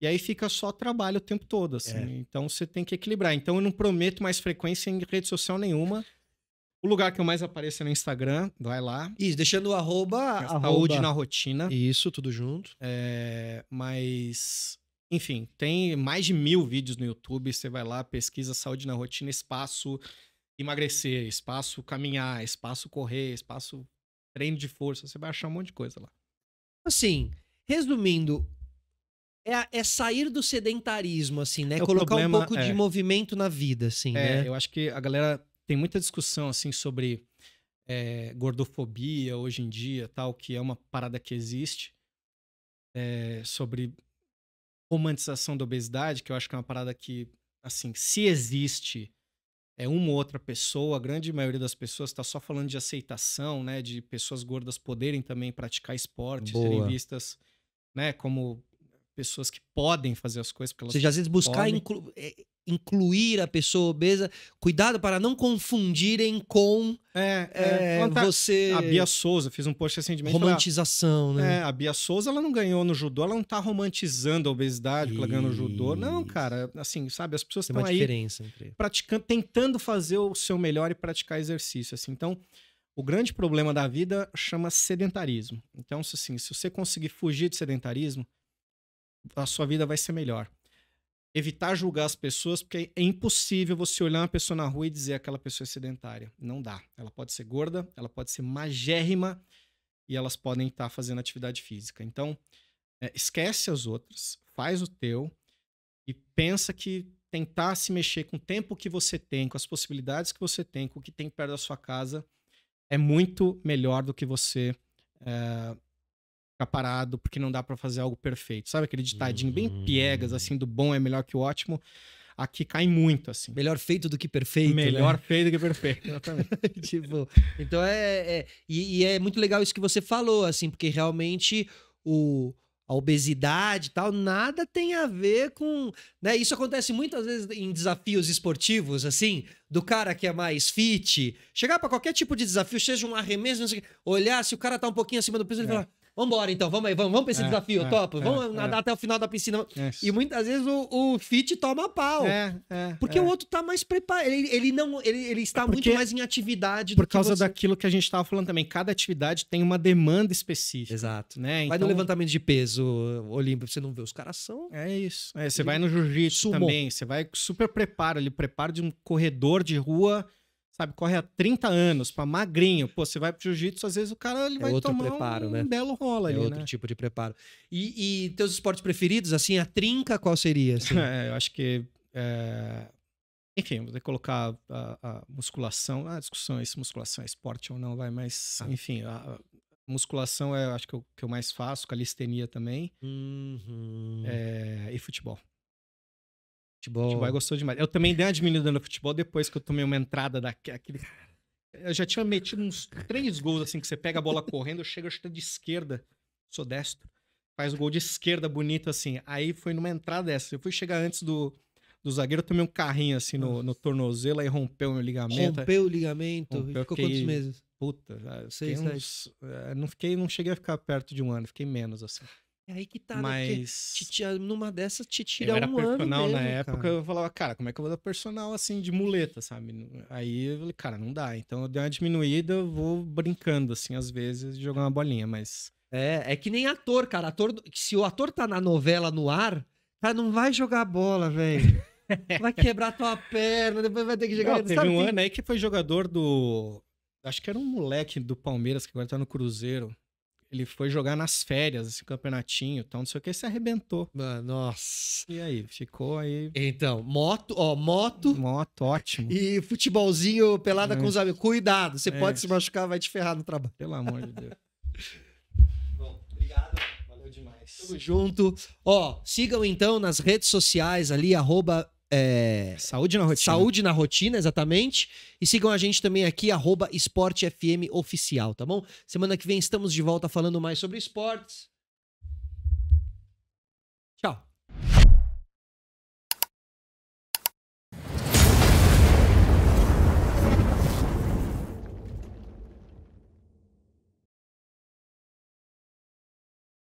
E aí fica só trabalho o tempo todo, é. assim. É. Então você tem que equilibrar. Então eu não prometo mais frequência em rede social nenhuma. O lugar que eu mais apareço é no Instagram, vai lá. Isso, deixando o arroba. Saúde na rotina. Isso, tudo junto. É, mas enfim, tem mais de mil vídeos no YouTube. Você vai lá, pesquisa saúde na rotina, espaço emagrecer, espaço caminhar, espaço correr, espaço treino de força. Você vai achar um monte de coisa lá. Assim, resumindo, é, é sair do sedentarismo, assim, né? É Colocar problema, um pouco é, de movimento na vida, assim, é, né? Eu acho que a galera tem muita discussão, assim, sobre é, gordofobia hoje em dia, tal, que é uma parada que existe. É, sobre romantização da obesidade, que eu acho que é uma parada que, assim, se existe, é uma ou outra pessoa, a grande maioria das pessoas está só falando de aceitação, né? De pessoas gordas poderem também praticar esporte, Boa. serem vistas, né? Como pessoas que podem fazer as coisas. Porque elas Ou seja, às vezes buscar inclu... É, incluir a pessoa obesa, cuidado para não confundirem com é, é, é você. A Bia Souza fez um post recentemente. Romantização, né? É, a Bia Souza ela não ganhou no judô, ela não tá romantizando a obesidade que ela ganhou no judô. Não, cara, assim, sabe, as pessoas estão aí entre... praticando, tentando fazer o seu melhor e praticar exercício. Assim. Então, o grande problema da vida chama sedentarismo. Então, assim, se você conseguir fugir de sedentarismo, a sua vida vai ser melhor evitar julgar as pessoas, porque é impossível você olhar uma pessoa na rua e dizer aquela pessoa é sedentária. Não dá. Ela pode ser gorda, ela pode ser magérrima e elas podem estar fazendo atividade física. Então, é, esquece as outras, faz o teu e pensa que tentar se mexer com o tempo que você tem, com as possibilidades que você tem, com o que tem perto da sua casa, é muito melhor do que você é, ficar parado porque não dá para fazer algo perfeito. Sabe aquele ditadinho uhum. bem hum. piegas, assim, do bom é melhor que o ótimo? Aqui cai muito, assim. Melhor feito do que perfeito. Né? Melhor né? feito do que perfeito. Exatamente. [laughs] tipo, então é. é e, e é muito legal isso que você falou, assim, porque realmente o a obesidade e tal, nada tem a ver com. Né? Isso acontece muitas vezes em desafios esportivos, assim, do cara que é mais fit, chegar para qualquer tipo de desafio, seja um arremesso, sei, olhar se o cara tá um pouquinho acima do peso, ele é. fala. Vambora, então, vamos aí, vamos, vamos pra esse é, desafio, é, topo. É, vamos nadar é. até o final da piscina. E muitas vezes o, o fit toma pau. É, é, porque o outro tá mais preparado. Ele, ele não. Ele, ele está porque, muito mais em atividade Por causa você... daquilo que a gente estava falando também. Cada atividade tem uma demanda específica. Exato. Né? Então... Vai no então levantamento de peso olímpico, você não vê os caras são. É isso. você vai no jiu-jitsu também. Você vai super preparo ele preparo de um corredor de rua sabe, corre há 30 anos, para magrinho, pô, você vai pro jiu-jitsu, às vezes o cara ele é vai tomar preparo, um, né? belo rola é ali, outro né? tipo de preparo. E, e, teus esportes preferidos, assim, a trinca qual seria? Assim? [laughs] é, eu acho que... É... Enfim, vou colocar a, a musculação, a ah, discussão é se musculação é esporte ou não, vai, mas, ah. enfim, a, a musculação é, acho que, é o que eu mais faço, calistenia também, uhum. é, e futebol futebol. Futebol é gostoso demais. Eu também dei uma diminuída no futebol depois que eu tomei uma entrada daquele. Eu já tinha metido uns três gols, assim, que você pega a bola correndo, eu chego chutando de esquerda, sou destro, faz o gol de esquerda bonito, assim. Aí foi numa entrada dessa. Eu fui chegar antes do, do zagueiro, eu tomei um carrinho, assim, no, no tornozelo, aí rompeu meu ligamento. Rompeu o ligamento? Rompeu, ficou fiquei... quantos meses? Puta, sei uns... É, não fiquei, não cheguei a ficar perto de um ano, fiquei menos, assim. É aí que tá, né, Mas... né? Te, numa dessa te tira eu era um ano mesmo, na época, cara. eu falava, cara, como é que eu vou dar personal assim, de muleta, sabe? Aí eu falei, cara, não dá. Então eu dei uma diminuída, eu vou brincando, assim, às vezes, de jogar uma bolinha, mas... É, é que nem ator, cara. Ator, se o ator tá na novela no ar, cara, não vai jogar bola, velho. [laughs] Vai quebrar tua perna, depois vai ter que jogar... Não, teve sabe? um ano aí que foi jogador do... Acho que era um moleque do Palmeiras, que agora tá no Cruzeiro. Ele foi jogar nas férias, esse campeonatinho então não sei o que, se arrebentou. Mano, nossa. E aí, ficou aí. Então, moto, ó, moto. Moto, ótimo. E futebolzinho pelada é. com os amigos. Cuidado, você é. pode se machucar, vai te ferrar no trabalho. Pelo amor de Deus. [laughs] Bom, obrigado. Valeu demais. Tamo junto. Ó, sigam então nas redes sociais ali, arroba é... Saúde na rotina. Saúde na rotina, exatamente. E sigam a gente também aqui, arroba esportefmoficial, tá bom? Semana que vem estamos de volta falando mais sobre esportes.